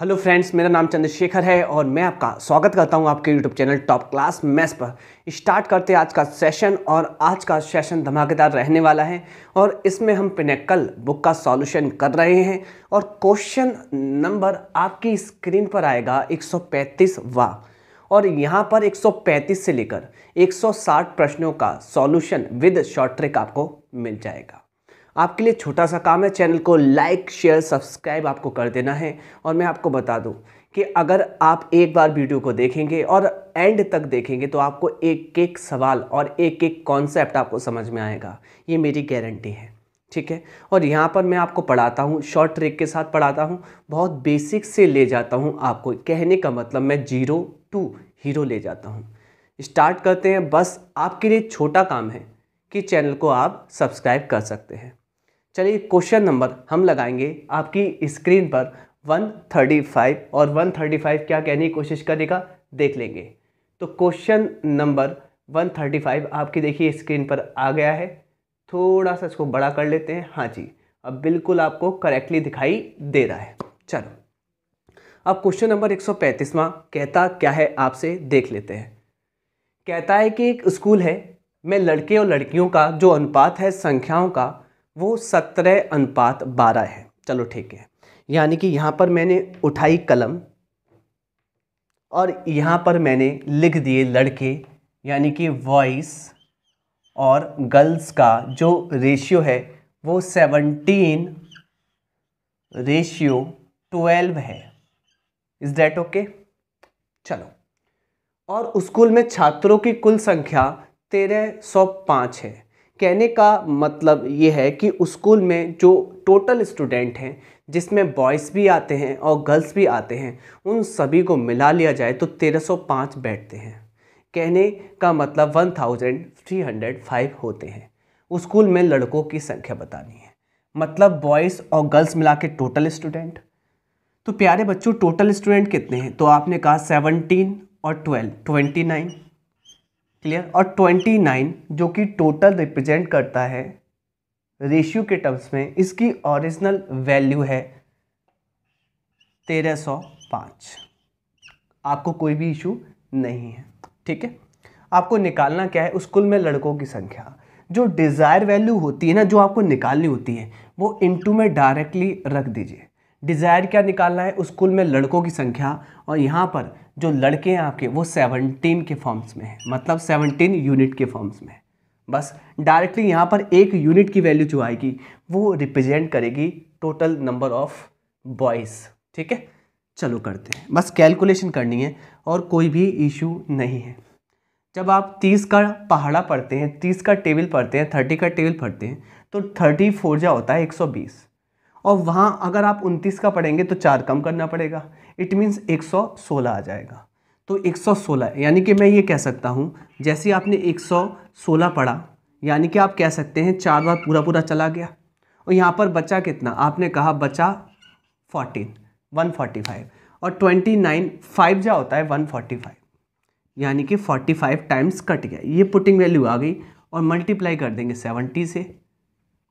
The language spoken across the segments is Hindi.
हेलो फ्रेंड्स मेरा नाम चंद्रशेखर है और मैं आपका स्वागत करता हूं आपके YouTube channel top class maths पर स्टार्ट करते आज का सेशन और आज का सेशन धमाकेदार रहने वाला है और इसमें हम पिनेकल बुक का सॉल्यूशन कर रहे हैं और क्वेश्चन नंबर आपकी स्क्रीन पर आएगा 135 वा और यहाँ पर 135 से लेकर 160 प्रश्नों का सॉल्यूशन विद शॉर्ट ट्रिक आपको मिल जाएगा आपके लिए छोटा सा काम है चैनल को लाइक शेयर सब्सक्राइब आपको कर देना है और मैं आपको बता दूं कि अगर आप एक बार वीडियो को देखेंगे और एंड तक देखेंगे तो आपको एक एक सवाल और एक एक कॉन्सेप्ट आपको समझ में आएगा ये मेरी गारंटी है ठीक है और यहाँ पर मैं आपको पढ़ाता हूँ शॉर्ट ट्रिक के साथ पढ़ाता हूँ बहुत बेसिक से ले जाता हूँ आपको कहने का मतलब मैं जीरो टू हीरो ले जाता हूँ स्टार्ट करते हैं बस आपके लिए छोटा काम है कि चैनल को आप सब्सक्राइब कर सकते हैं चलिए क्वेश्चन नंबर हम लगाएंगे आपकी स्क्रीन पर 135 और 135 क्या कहने की कोशिश करेगा देख लेंगे तो क्वेश्चन नंबर 135 आपकी देखिए स्क्रीन पर आ गया है थोड़ा सा इसको बड़ा कर लेते हैं हाँ जी अब बिल्कुल आपको करेक्टली दिखाई दे रहा है चलो अब क्वेश्चन नंबर 135वां कहता क्या है आपसे देख लेते हैं कहता है कि एक स्कूल है मैं लड़के और लड़कियों का जो अनुपात है संख्याओं का वो सत्रह अनुपात बारह है चलो ठीक है यानी कि यहाँ पर मैंने उठाई कलम और यहाँ पर मैंने लिख दिए लड़के यानी कि वॉइस और गर्ल्स का जो रेशियो है वो सेवनटीन रेशियो ट्वेल्व है इज़ डैट ओके चलो और स्कूल में छात्रों की कुल संख्या तेरह सौ पाँच है कहने का मतलब ये है कि स्कूल में जो टोटल स्टूडेंट हैं जिसमें बॉयज़ भी आते हैं और गर्ल्स भी आते हैं उन सभी को मिला लिया जाए तो 1305 बैठते हैं कहने का मतलब 1305 होते हैं स्कूल में लड़कों की संख्या बतानी है मतलब बॉयज़ और गर्ल्स मिला के टोटल स्टूडेंट तो प्यारे बच्चों टोटल स्टूडेंट कितने हैं तो आपने कहा सेवनटीन और ट्वेल्व ट्वेंटी क्लियर और ट्वेंटी नाइन जो कि टोटल रिप्रेजेंट करता है रेशियो के टर्म्स में इसकी ओरिजिनल वैल्यू है तेरह सौ पाँच आपको कोई भी इशू नहीं है ठीक है आपको निकालना क्या है उस कुल में लड़कों की संख्या जो डिज़ायर वैल्यू होती है ना जो आपको निकालनी होती है वो इंटू में डायरेक्टली रख दीजिए डिज़ायर क्या निकालना है उस कुल में लड़कों की संख्या और यहाँ पर जो लड़के हैं आपके वो सेवनटीन के फॉर्म्स में है मतलब सेवनटीन यूनिट के फॉर्म्स में है बस डायरेक्टली यहाँ पर एक यूनिट की वैल्यू जो आएगी वो रिप्रेजेंट करेगी टोटल नंबर ऑफ बॉयज़ ठीक है चलो करते हैं बस कैलकुलेशन करनी है और कोई भी इशू नहीं है जब आप तीस का पहाड़ा पढ़ते हैं तीस का टेबल पढ़ते हैं थर्टी का टेबल पढ़ते हैं तो थर्टी फोर जा होता है एक सौ बीस और वहाँ अगर आप उनतीस का पढ़ेंगे तो चार कम करना पड़ेगा इट मीन्स 116 आ जाएगा तो 116 यानी कि मैं ये कह सकता हूँ जैसे आपने 116 पढ़ा यानी कि आप कह सकते हैं चार बार पूरा पूरा चला गया और यहाँ पर बचा कितना आपने कहा बचा 14 145 और 29 फाइव जा होता है 145 यानी कि 45 टाइम्स कट गया ये पुटिंग वैल्यू आ गई और मल्टीप्लाई कर देंगे 70 से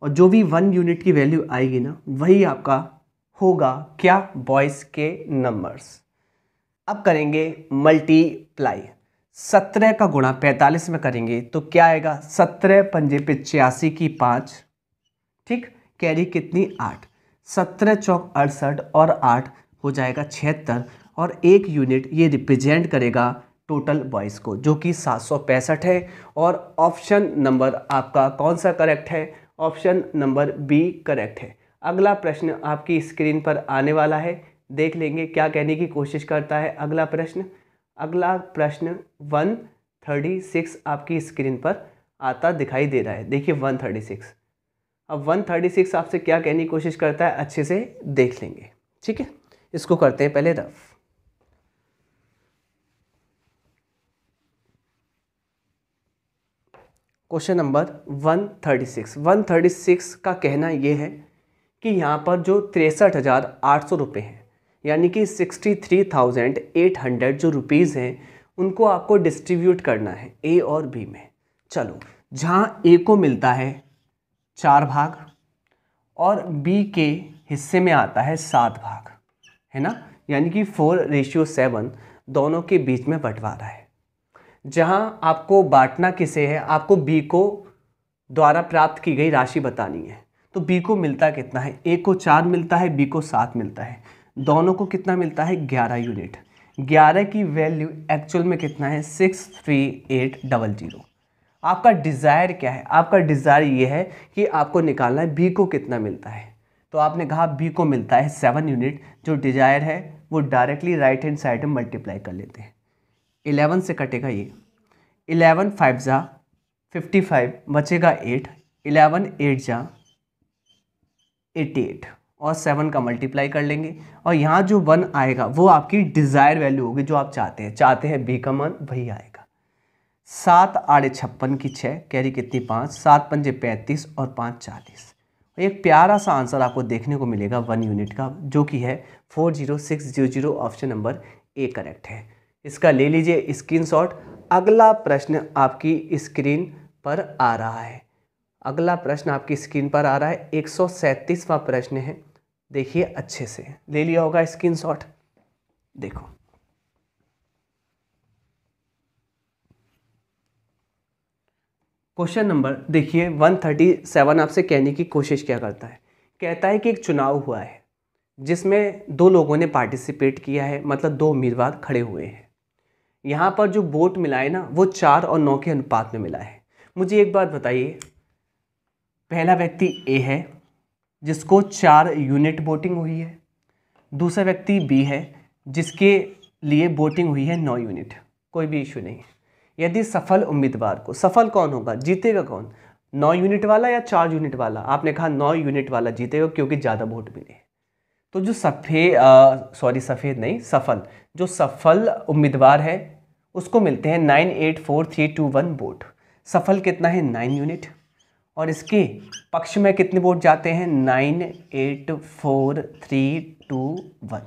और जो भी वन यूनिट की वैल्यू आएगी ना वही आपका होगा क्या बॉयज़ के नंबर्स अब करेंगे मल्टीप्लाई सत्रह का गुणा पैंतालीस में करेंगे तो क्या आएगा सत्रह पंजे पिचासी की पाँच ठीक कैरी कितनी आठ सत्रह चौक अड़सठ और आठ हो जाएगा छिहत्तर और एक यूनिट ये रिप्रेजेंट करेगा टोटल बॉयज़ को जो कि सात सौ पैंसठ है और ऑप्शन नंबर आपका कौन सा करेक्ट है ऑप्शन नंबर बी करेक्ट है अगला प्रश्न आपकी स्क्रीन पर आने वाला है देख लेंगे क्या कहने की कोशिश करता है अगला प्रश्न अगला प्रश्न वन थर्टी सिक्स आपकी स्क्रीन पर आता दिखाई दे रहा है देखिए वन थर्टी सिक्स अब वन थर्टी सिक्स आपसे क्या कहने की कोशिश करता है अच्छे से देख लेंगे ठीक है इसको करते हैं पहले rough question number one one thirty six thirty six का कहना यह है कि यहाँ पर जो तिरसठ हज़ार आठ सौ रुपये हैं यानी कि sixty three thousand eight hundred जो रुपीज़ हैं उनको आपको डिस्ट्रीब्यूट करना है ए और बी में चलो जहाँ ए को मिलता है चार भाग और बी के हिस्से में आता है सात भाग है ना यानी कि फोर रेशियो सेवन दोनों के बीच में बंटवारा है जहाँ आपको बांटना किसे है आपको बी को द्वारा प्राप्त की गई राशि बतानी है तो बी को मिलता कितना है ए को चार मिलता है बी को सात मिलता है दोनों को कितना मिलता है ग्यारह यूनिट ग्यारह की वैल्यू एक्चुअल में कितना है six three eight double zero आपका डिज़ायर क्या है आपका डिज़ायर ये है कि आपको निकालना है बी को कितना मिलता है तो आपने कहा बी को मिलता है सेवन यूनिट जो डिज़ायर है वो डायरेक्टली राइट हैंड साइड में मल्टीप्लाई कर लेते हैं इलेवन से कटेगा ये इलेवन फाइव जा फिफ्टी फाइव बचेगा एट इलेवन एट जा एट्टी एट और सेवन का मल्टीप्लाई कर लेंगे और यहाँ जो वन आएगा वो आपकी डिज़ायर वैल्यू होगी जो आप चाहते हैं चाहते हैं बी का मान वही आएगा सात आड़े छप्पन की छः कैरी कितनी पाँच सात पंजे पैंतीस और पाँच चालीस एक प्यारा सा आंसर आपको देखने को मिलेगा वन यूनिट का जो कि है four zero six zero zero option number A correct है इसका ले लीजिए स्क्रीनशॉट अगला प्रश्न आपकी स्क्रीन पर आ रहा है अगला प्रश्न आपकी स्क्रीन पर आ रहा है एक सौ प्रश्न है देखिए अच्छे से ले लिया होगा स्क्रीन देखो क्वेश्चन नंबर देखिए 137 आपसे कहने की कोशिश क्या करता है कहता है कि एक चुनाव हुआ है जिसमें दो लोगों ने पार्टिसिपेट किया है मतलब दो उम्मीदवार खड़े हुए हैं यहाँ पर जो वोट मिला है ना वो चार और नौ के अनुपात में मिला है मुझे एक बात बताइए पहला व्यक्ति ए है जिसको चार यूनिट वोटिंग हुई है दूसरा व्यक्ति बी है जिसके लिए वोटिंग हुई है नौ यूनिट कोई भी इशू नहीं यदि सफल उम्मीदवार को सफल कौन होगा जीतेगा कौन नौ यूनिट वाला या चार यूनिट वाला आपने कहा नौ यूनिट वाला जीतेगा क्योंकि ज़्यादा वोट मिले तो जो सफ़ेद सॉरी सफ़ेद नहीं सफल जो सफल उम्मीदवार है उसको मिलते हैं nine eight four three two one vote सफल कितना है नाइन यूनिट और इसके पक्ष में कितने वोट जाते हैं nine eight four three two one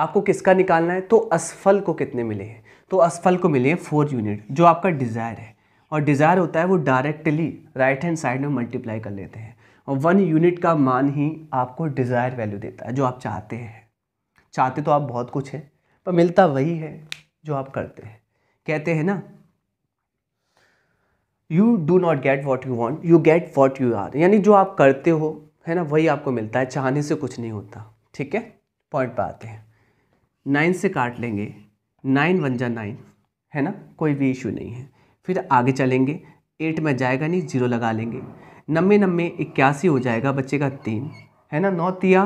आपको किसका निकालना है तो असफल को कितने मिले हैं तो असफल को मिले हैं फोर यूनिट जो आपका डिज़ायर है और डिज़ायर होता है वो डायरेक्टली राइट हैंड साइड में मल्टीप्लाई कर लेते हैं और वन यूनिट का मान ही आपको डिज़ायर वैल्यू देता है जो आप चाहते हैं चाहते तो आप बहुत कुछ है पर मिलता वही है जो आप करते हैं कहते हैं ना you do not get what you want you get what you are यानी जो आप करते हो है ना वही आपको मिलता है चाहने से कुछ नहीं होता ठीक है पॉइंट पर आते हैं नाइन से काट लेंगे नाइन वन जा नाइन है ना कोई भी इशू नहीं है फिर आगे चलेंगे एट में जाएगा नहीं जीरो लगा लेंगे नब्बे नब्बे इक्यासी हो जाएगा बच्चे का तीन है ना नौ तिया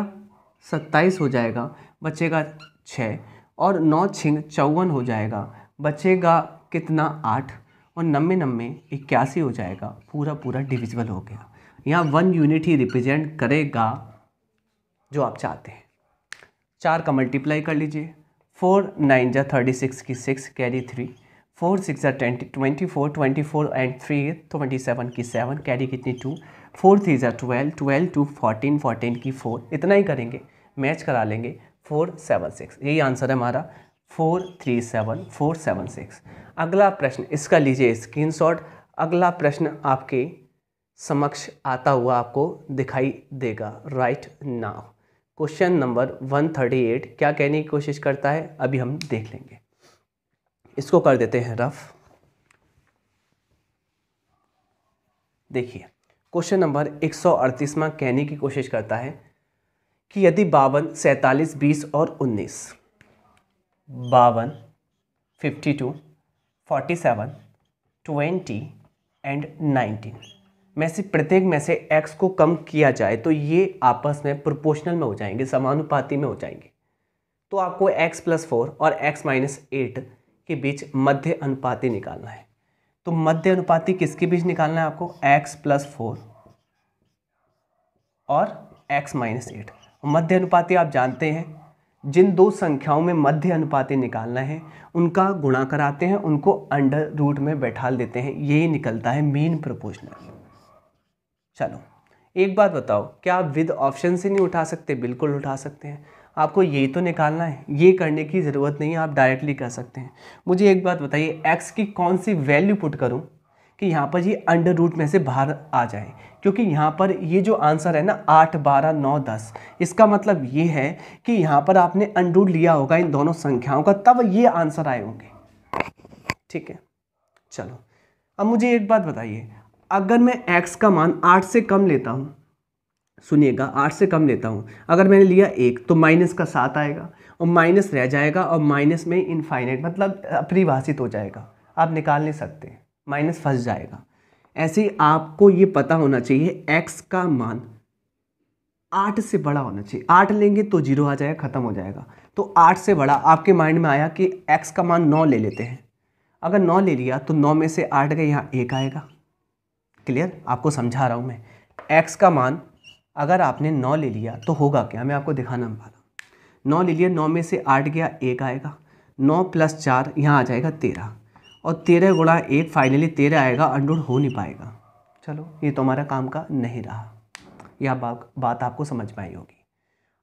सत्ताईस हो जाएगा बच्चे का छः और नौ छिंग चौवन हो जाएगा बच्चे का कितना आठ और नमे नमे इक्यासी हो जाएगा पूरा पूरा डिविजिबल हो गया यहाँ वन यूनिट ही रिप्रेजेंट करेगा जो आप चाहते हैं चार का मल्टीप्लाई कर लीजिए फोर नाइन जा थर्टी सिक्स की six carry three four six जा twenty twenty four twenty four and three twenty seven की सेवन कैरी कितनी टू फोर थ्री जा twelve twelve two fourteen fourteen की फोर इतना ही करेंगे मैच करा लेंगे फोर सेवन सिक्स यही आंसर है हमारा four three seven four seven six अगला प्रश्न इसका लीजिए स्क्रीनशॉट अगला प्रश्न आपके समक्ष आता हुआ आपको दिखाई देगा राइट नाउ क्वेश्चन नंबर 138 क्या कहने की कोशिश करता है अभी हम देख लेंगे इसको कर देते हैं रफ देखिए क्वेश्चन नंबर एक सौ कहने की कोशिश करता है कि यदि बावन सैंतालीस बीस और उन्नीस बावन fifty two forty seven twenty and nineteen में से प्रत्येक में से एक्स को कम किया जाए तो ये आपस में प्रोपोर्शनल में हो जाएंगे समानुपाती में हो जाएंगे तो आपको एक्स प्लस फोर और एक्स माइनस एट के बीच मध्य अनुपाती निकालना है तो मध्य अनुपाती किसके बीच निकालना है आपको एक्स प्लस फोर और एक्स माइनस एट मध्य अनुपाती आप जानते हैं जिन दो संख्याओं में मध्य अनुपाते निकालना है उनका गुणा कराते हैं उनको अंडर रूट में बैठा देते हैं यही निकलता है मेन प्रोपोर्शनल चलो एक बात बताओ क्या आप विद ऑप्शन से नहीं उठा सकते बिल्कुल उठा सकते हैं आपको ये तो निकालना है ये करने की ज़रूरत नहीं है आप डायरेक्टली कर सकते हैं मुझे एक बात बताइए एक्स की कौन सी वैल्यू पुट करूँ कि यहाँ पर ये अंडर रूट में से बाहर आ जाए क्योंकि यहाँ पर ये जो आंसर है ना आठ बारह नौ दस इसका मतलब ये है कि यहाँ पर आपने अंडूड लिया होगा इन दोनों संख्याओं का तब ये आंसर आए होंगे ठीक है चलो अब मुझे एक बात बताइए अगर मैं एक्स का मान आठ से कम लेता हूँ सुनिएगा आठ से कम लेता हूँ अगर मैंने लिया एक तो माइनस का सात आएगा और माइनस रह जाएगा और माइनस में इनफाइनाइट मतलब अपरिभाषित हो जाएगा आप निकाल नहीं सकते माइनस फंस जाएगा ऐसे आपको ये पता होना चाहिए एक्स का मान आठ से बड़ा होना चाहिए आठ लेंगे तो जीरो आ जाएगा ख़त्म हो जाएगा तो आठ से बड़ा आपके माइंड में आया कि एक्स का मान नौ ले लेते हैं अगर नौ ले लिया तो नौ में से आठ गए यहाँ एक आएगा क्लियर आपको समझा रहा हूँ मैं एक्स का मान अगर आपने नौ ले लिया तो होगा क्या मैं आपको दिखाना पा हूँ नौ ले लिया नौ में से आठ गया एक आएगा नौ प्लस चार यहाँ आ जाएगा तेरह और तेरह गुणा एक फाइनली तेरह आएगा अंडूड हो नहीं पाएगा चलो ये तो हमारा काम का नहीं रहा यह बात बात आपको समझ में आई होगी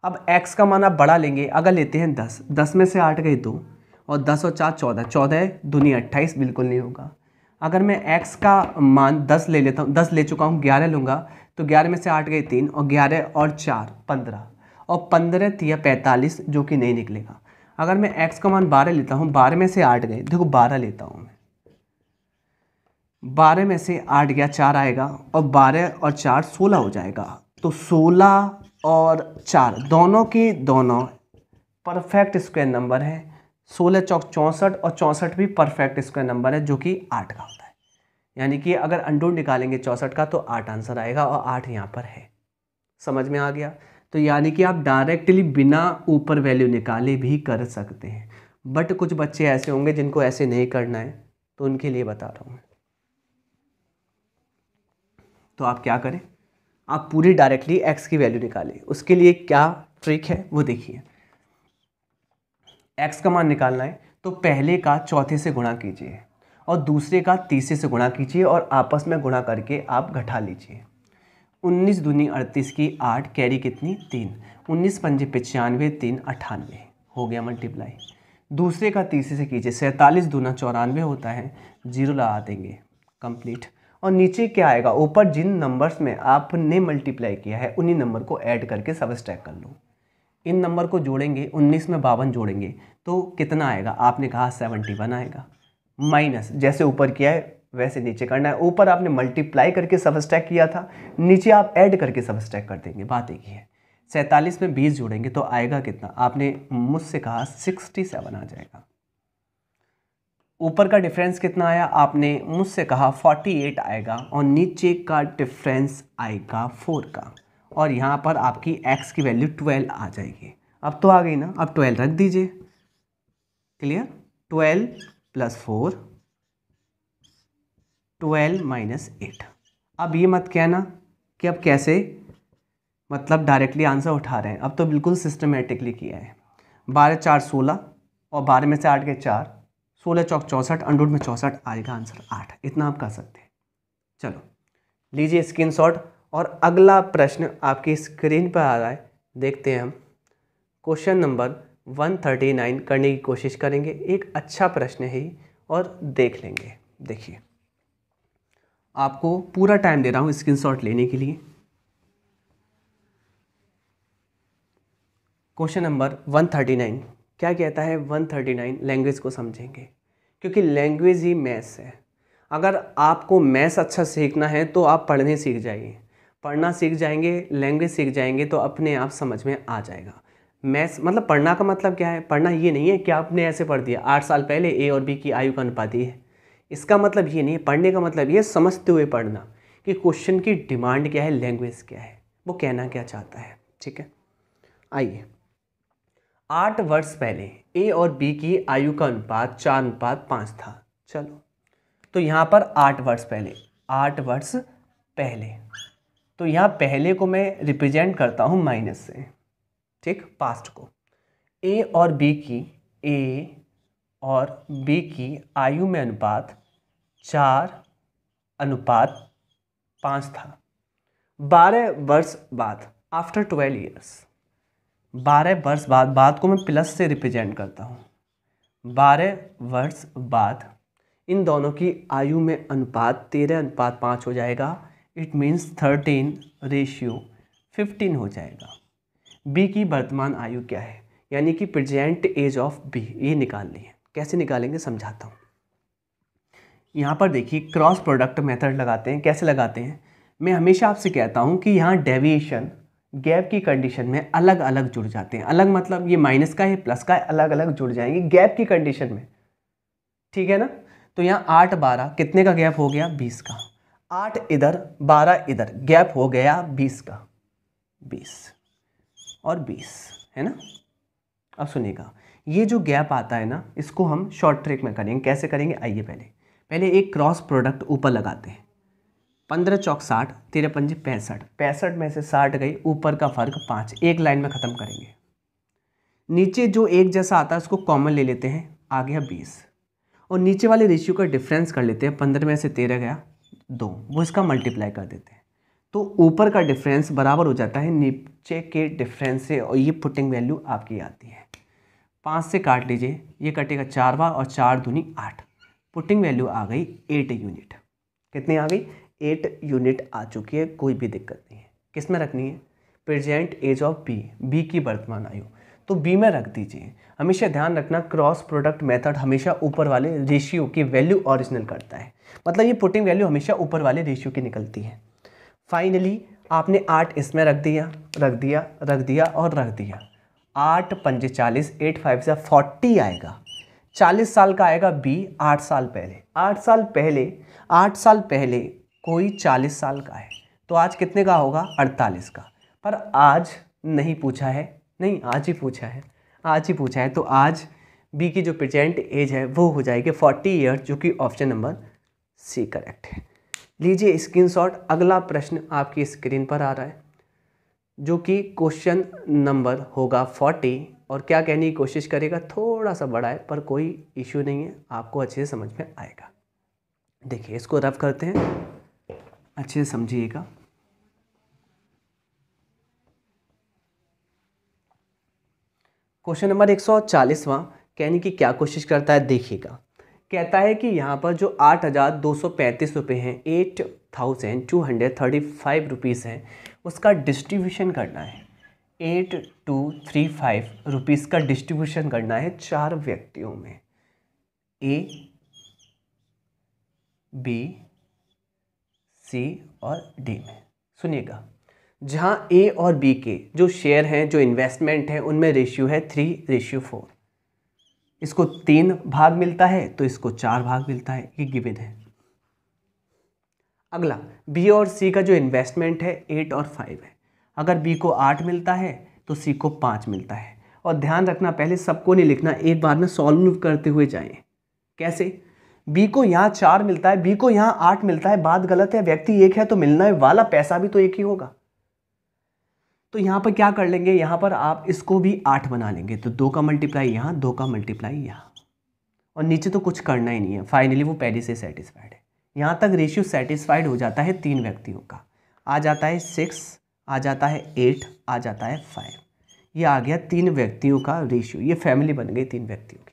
अब x का मान आप बड़ा लेंगे अगर लेते हैं दस दस में से आठ गए दो और दस और चार चौदह चौदह दुनिया अट्ठाईस बिल्कुल नहीं होगा अगर मैं x का मान दस ले लेता हूँ दस ले चुका हूँ ग्यारह लूँगा तो ग्यारह में से आठ गए तीन और ग्यारह और चार पंद्रह और पंद्रह तिया पैंतालीस जो कि नहीं निकलेगा अगर मैं एक्स का मान बारह लेता हूँ बारह में से आठ गए देखो बारह लेता हूँ मैं बारह में से आठ गया चार आएगा और बारह और चार सोलह हो जाएगा तो सोलह और चार दोनों के दोनों परफेक्ट स्क्वायर नंबर है सोलह चौक चौंसठ और चौंसठ भी परफेक्ट स्क्वायर नंबर है जो कि आठ का होता है यानी कि अगर अंडूट निकालेंगे चौंसठ का तो आठ आंसर आएगा और आठ यहाँ पर है समझ में आ गया तो यानी कि आप डायरेक्टली बिना ऊपर वैल्यू निकाले भी कर सकते हैं बट कुछ बच्चे ऐसे होंगे जिनको ऐसे नहीं करना है तो उनके लिए बता रहा हूँ तो आप क्या करें आप पूरी डायरेक्टली एक्स की वैल्यू निकालें उसके लिए क्या ट्रिक है वो देखिए एक्स का मान निकालना है तो पहले का चौथे से गुणा कीजिए और दूसरे का तीसरे से गुणा कीजिए और आपस में गुणा करके आप घटा लीजिए उन्नीस दूनी अड़तीस की आठ कैरी कितनी तीन उन्नीस पंजे पचानवे तीन अट्ठानवे हो गया मल्टीप्लाई दूसरे का तीसरे से कीजिए सैंतालीस दूना चौरानवे होता है जीरो लगा देंगे कंप्लीट और नीचे क्या आएगा ऊपर जिन नंबर्स में आपने मल्टीप्लाई किया है उन्हीं नंबर को ऐड करके सब स्टैक कर लो इन नंबर को जोड़ेंगे उन्नीस में बावन जोड़ेंगे तो कितना आएगा आपने कहा वन आएगा माइनस जैसे ऊपर किया है वैसे नीचे करना है ऊपर आपने मल्टीप्लाई करके सबस्टैक किया था नीचे आप ऐड करके सबस्ट्रैक कर देंगे बात एक ही है सैंतालीस में बीस जोड़ेंगे तो आएगा कितना आपने मुझसे कहा सिक्सटी सेवन आ जाएगा ऊपर का डिफरेंस कितना आया आपने मुझसे कहा फोर्टी एट आएगा और नीचे का डिफरेंस आएगा फोर का और यहाँ पर आपकी एक्स की वैल्यू ट्वेल्व आ जाएगी अब तो आ गई ना अब ट्वेल्व रख दीजिए clear twelve plus four twelve minus eight अब ये मत कहना कि अब कैसे मतलब डायरेक्टली आंसर उठा रहे हैं अब तो बिल्कुल सिस्टमेटिकली किया है बारह चार सोलह और बारह में से आठ के चार सोलह चौक चौंसठ अंडरूट में चौंसठ आएगा आंसर आठ इतना आप कर सकते हैं चलो लीजिए स्क्रीन और अगला प्रश्न आपकी स्क्रीन पर आ रहा है देखते हैं हम क्वेश्चन नंबर 139 करने की कोशिश करेंगे एक अच्छा प्रश्न है और देख लेंगे देखिए आपको पूरा टाइम दे रहा हूँ शॉट लेने के लिए क्वेश्चन नंबर 139 क्या कहता है 139 लैंग्वेज को समझेंगे क्योंकि लैंग्वेज ही मैथ्स है अगर आपको मैथ्स अच्छा सीखना है तो आप पढ़ने सीख जाइए पढ़ना सीख जाएंगे लैंग्वेज सीख जाएंगे तो अपने आप समझ में आ जाएगा मैथ्स मतलब पढ़ना का मतलब क्या है पढ़ना ये नहीं है कि आपने ऐसे पढ़ दिया आठ साल पहले ए और बी की आयु का अनुपाति है इसका मतलब ये नहीं पढ़ने का मतलब ये समझते हुए पढ़ना कि क्वेश्चन की डिमांड क्या है लैंग्वेज क्या है वो कहना क्या चाहता है ठीक है आइए आठ वर्ष पहले ए और बी की आयु का अनुपात चार अनुपात पाँच था चलो तो यहाँ पर आठ वर्ष पहले आठ वर्ष पहले तो यहाँ पहले को मैं रिप्रेजेंट करता हूँ माइनस से ठीक पास्ट को ए और बी की ए और बी की आयु में अनुपात चार अनुपात पाँच था बारह वर्ष बाद आफ्टर ट्वेल्व ईयर्स बारह वर्ष बाद बाद को मैं प्लस से रिप्रेजेंट करता हूँ बारह वर्ष बाद इन दोनों की आयु में अनुपात तेरह अनुपात पाँच हो जाएगा it means thirteen ratio fifteen हो जाएगा बी की वर्तमान आयु क्या है यानी कि प्रजेंट एज ऑफ बी ये निकालनी है कैसे निकालेंगे समझाता हूँ यहाँ पर देखिए क्रॉस प्रोडक्ट मेथड लगाते हैं कैसे लगाते हैं मैं हमेशा आपसे कहता हूँ कि यहाँ डेविएशन गैप की कंडीशन में अलग अलग जुड़ जाते हैं अलग मतलब ये माइनस का है प्लस का है अलग अलग जुड़ जाएंगे गैप की कंडीशन में ठीक है ना तो यहाँ आठ बारह कितने का गैप हो गया बीस का आठ इधर बारह इधर गैप हो गया बीस का बीस और बीस है ना अब सुनिएगा ये जो गैप आता है ना इसको हम शॉर्ट ट्रिक में करेंगे कैसे करेंगे आइए पहले पहले एक क्रॉस प्रोडक्ट ऊपर लगाते हैं पंद्रह चौक साठ तेरह पंजे पैंसठ पैंसठ में से साठ गई ऊपर का फर्क पाँच एक लाइन में ख़त्म करेंगे नीचे जो एक जैसा आता है उसको कॉमन ले लेते हैं आ गया बीस और नीचे वाले रेशियो का डिफरेंस कर लेते हैं पंद्रह में से तेरह गया दो वो इसका मल्टीप्लाई कर देते हैं तो ऊपर का डिफरेंस बराबर हो जाता है नीचे के डिफरेंस से और ये पुटिंग वैल्यू आपकी आती है पाँच से काट लीजिए ये कटेगा चार बार और चार दूनी आठ पुटिंग वैल्यू आ गई एट यूनिट कितनी आ गई एट यूनिट आ चुकी है कोई भी दिक्कत नहीं है किस में रखनी है present age of B B की वर्तमान आयु तो बी में रख दीजिए हमेशा ध्यान रखना क्रॉस प्रोडक्ट मेथड हमेशा ऊपर वाले रेशियो की वैल्यू ओरिजिनल करता है मतलब ये पुटिंग वैल्यू हमेशा ऊपर वाले रेशियो की निकलती है फाइनली आपने आठ इसमें रख दिया रख दिया रख दिया और रख दिया आठ पंजे चालीस एट फाइव से फोर्टी आएगा चालीस साल का आएगा बी आठ साल पहले आठ साल पहले आठ साल पहले कोई चालीस साल का है तो आज कितने का होगा अड़तालीस का पर आज नहीं पूछा है नहीं आज ही पूछा है आज ही पूछा है तो आज बी की जो प्रजेंट एज है वो हो जाएगी फोर्टी ईयर जो कि ऑप्शन नंबर सी करेक्ट है लीजिए स्क्रीनशॉट अगला प्रश्न आपकी स्क्रीन पर आ रहा है जो कि क्वेश्चन नंबर होगा फोर्टी और क्या कहने की कोशिश करेगा थोड़ा सा बड़ा है पर कोई इश्यू नहीं है आपको अच्छे से समझ में आएगा देखिए इसको रफ करते हैं अच्छे से समझिएगा क्वेश्चन नंबर एक सौ चालीसवां कहने की क्या कोशिश करता है देखिएगा कहता है कि यहाँ पर जो आठ हज़ार दो सौ पैंतीस रुपये हैं eight thousand two hundred thirty five rupees हैं उसका डिस्ट्रीब्यूशन करना है eight two three five rupees का डिस्ट्रीब्यूशन करना है चार व्यक्तियों में ए बी सी और डी में सुनिएगा जहां ए और बी के जो शेयर हैं जो इन्वेस्टमेंट हैं उनमें रेशियो है थ्री रेशियो फोर इसको तीन भाग मिलता है तो इसको चार भाग मिलता है ये गिविन है अगला बी और सी का जो इन्वेस्टमेंट है एट और फाइव है अगर बी को आठ मिलता है तो सी को पाँच मिलता है और ध्यान रखना पहले सबको नहीं लिखना एक बार में सॉल्व करते हुए जाएं कैसे बी को यहाँ चार मिलता है बी को यहाँ आठ मिलता है बात गलत है व्यक्ति एक है तो मिलना है वाला पैसा भी तो एक ही होगा तो यहाँ पर क्या कर लेंगे यहाँ पर आप इसको भी आठ बना लेंगे तो दो का मल्टीप्लाई यहाँ दो का मल्टीप्लाई यहाँ और नीचे तो कुछ करना ही नहीं है फाइनली वो पहले से सेटिस्फाइड है यहाँ तक रेशियो सेटिस्फाइड हो जाता है तीन व्यक्तियों का आ जाता है सिक्स आ जाता है एट आ जाता है फाइव ये आ गया तीन व्यक्तियों का रेशियो ये फैमिली बन गई तीन व्यक्तियों की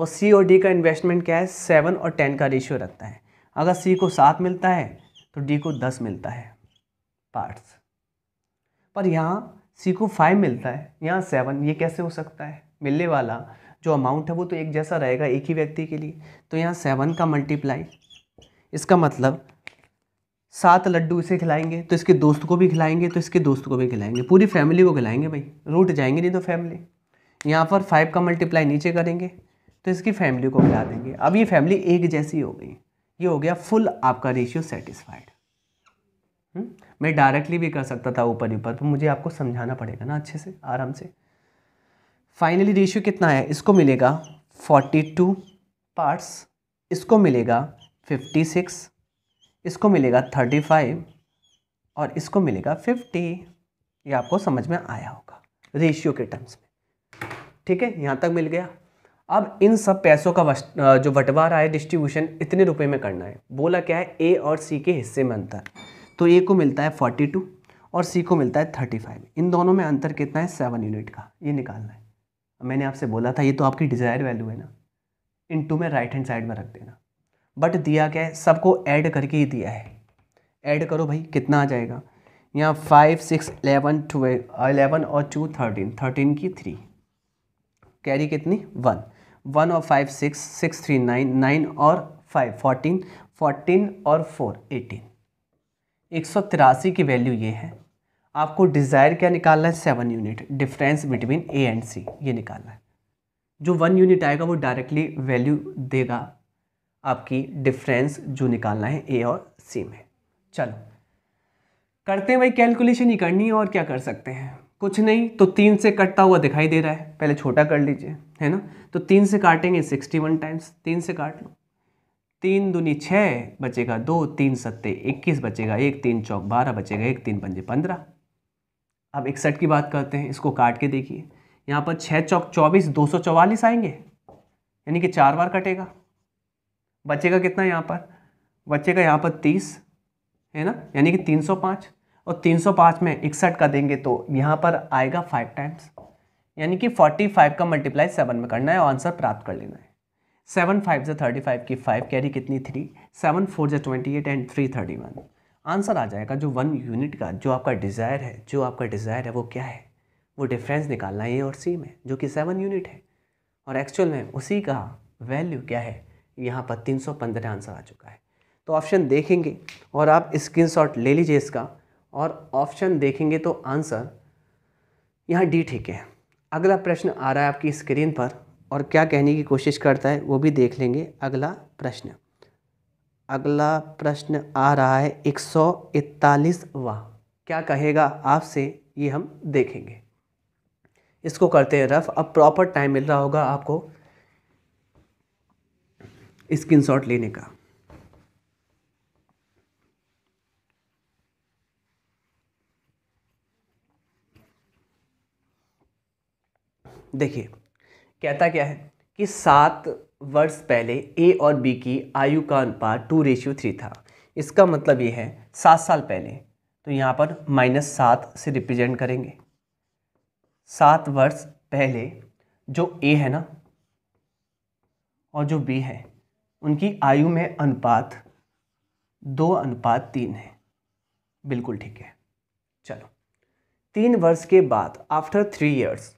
और सी और डी का इन्वेस्टमेंट क्या है सेवन और टेन का रेशियो रखता है अगर सी को सात मिलता है तो डी को दस मिलता है पार्ट्स पर यहाँ सी को फाइव मिलता है यहाँ सेवन ये कैसे हो सकता है मिलने वाला जो अमाउंट है वो तो एक जैसा रहेगा एक ही व्यक्ति के लिए तो यहाँ सेवन का मल्टीप्लाई इसका मतलब सात लड्डू इसे खिलाएंगे तो इसके दोस्त को भी खिलाएंगे तो इसके दोस्त को भी खिलाएंगे पूरी फैमिली को खिलाएंगे भाई रूट जाएंगे नहीं तो फैमिली यहाँ पर फाइव का मल्टीप्लाई नीचे करेंगे तो इसकी फैमिली को खिला देंगे अब ये फैमिली एक जैसी हो गई ये हो गया फुल आपका रेशियो सेटिस्फाइड हम्म? मैं डायरेक्टली भी कर सकता था ऊपर ऊपर तो मुझे आपको समझाना पड़ेगा ना अच्छे से आराम से फाइनली रेशियो कितना है इसको मिलेगा टू पार्ट्स इसको मिलेगा सिक्स इसको मिलेगा थर्टी फाइव और इसको मिलेगा फिफ्टी ये आपको समझ में आया होगा रेशियो के टर्म्स में ठीक है यहाँ तक मिल गया अब इन सब पैसों का जो बंटवारा है डिस्ट्रीब्यूशन इतने रुपए में करना है बोला क्या है ए और सी के हिस्से में अंतर तो ए को मिलता है फोर्टी टू और सी को मिलता है थर्टी फाइव इन दोनों में अंतर कितना है सेवन यूनिट का ये निकालना है मैंने आपसे बोला था ये तो आपकी डिज़ायर वैल्यू है ना इन टू में राइट हैंड साइड में रख देना बट दिया क्या है सबको ऐड करके ही दिया है ऐड करो भाई कितना आ जाएगा यहाँ five six eleven two eleven और टू थर्टीन थर्टीन की थ्री कैरी कितनी वन वन और five six six three nine nine और फाइव फोर्टीन फोर्टीन और फोर एटीन एक सौ तिरासी की वैल्यू ये है आपको डिज़ायर क्या निकालना है seven unit difference between A and C ये निकालना है जो वन यूनिट आएगा वो डायरेक्टली वैल्यू देगा आपकी डिफरेंस जो निकालना है ए और सी में चलो करते हैं भाई कैलकुलेशन ही करनी है और क्या कर सकते हैं कुछ नहीं तो तीन से कटता हुआ दिखाई दे रहा है पहले छोटा कर लीजिए है ना तो तीन से काटेंगे सिक्सटी वन टाइम्स तीन से काट लो तीन दूनी छः बचेगा दो तीन सत्ते इक्कीस बचेगा एक तीन चौक बारह बचेगा एक तीन पंजे पंद्रह अब इकसठ की बात करते हैं इसको काट के देखिए यहाँ पर छः चौक चौबीस दो सौ चौवालीस आएंगे यानी कि चार बार कटेगा बचेगा कितना यहाँ पर बचेगा यहाँ पर तीस है ना यानी कि तीन सौ पाँच और तीन सौ पाँच में इकसठ का देंगे तो यहाँ पर आएगा फाइव टाइम्स यानी कि फोर्टी फाइव का मल्टीप्लाई सेवन में करना है और आंसर प्राप्त कर लेना है सेवन फाइव से थर्टी फाइव की फाइव कैरी कितनी थ्री सेवन फोर से twenty eight and three thirty one answer आ जाएगा जो वन यूनिट का जो आपका डिज़ायर है जो आपका डिज़ायर है वो क्या है वो डिफरेंस निकालना है ए और सी में जो कि सेवन यूनिट है और एक्चुअल में उसी का वैल्यू क्या है यहाँ पर तीन सौ पंद्रह आंसर आ चुका है तो ऑप्शन देखेंगे और आप स्क्रीनशॉट ले लीजिए इसका और ऑप्शन देखेंगे तो आंसर यहाँ डी ठीक है अगला प्रश्न आ रहा है आपकी स्क्रीन पर और क्या कहने की कोशिश करता है वो भी देख लेंगे अगला प्रश्न अगला प्रश्न आ रहा है एक सौ इकतालीस वाह क्या कहेगा आपसे ये हम देखेंगे इसको करते हैं रफ अब प्रॉपर टाइम मिल रहा होगा आपको स्क्रीन लेने का देखिए कहता क्या है कि सात वर्ष पहले ए और बी की आयु का अनुपात टू रेशियो थ्री था इसका मतलब ये है सात साल पहले तो यहाँ पर माइनस सात से रिप्रेजेंट करेंगे सात वर्ष पहले जो ए है ना और जो बी है उनकी आयु में अनुपात दो अनुपात तीन है बिल्कुल ठीक है चलो तीन वर्ष के बाद आफ्टर थ्री ईयर्स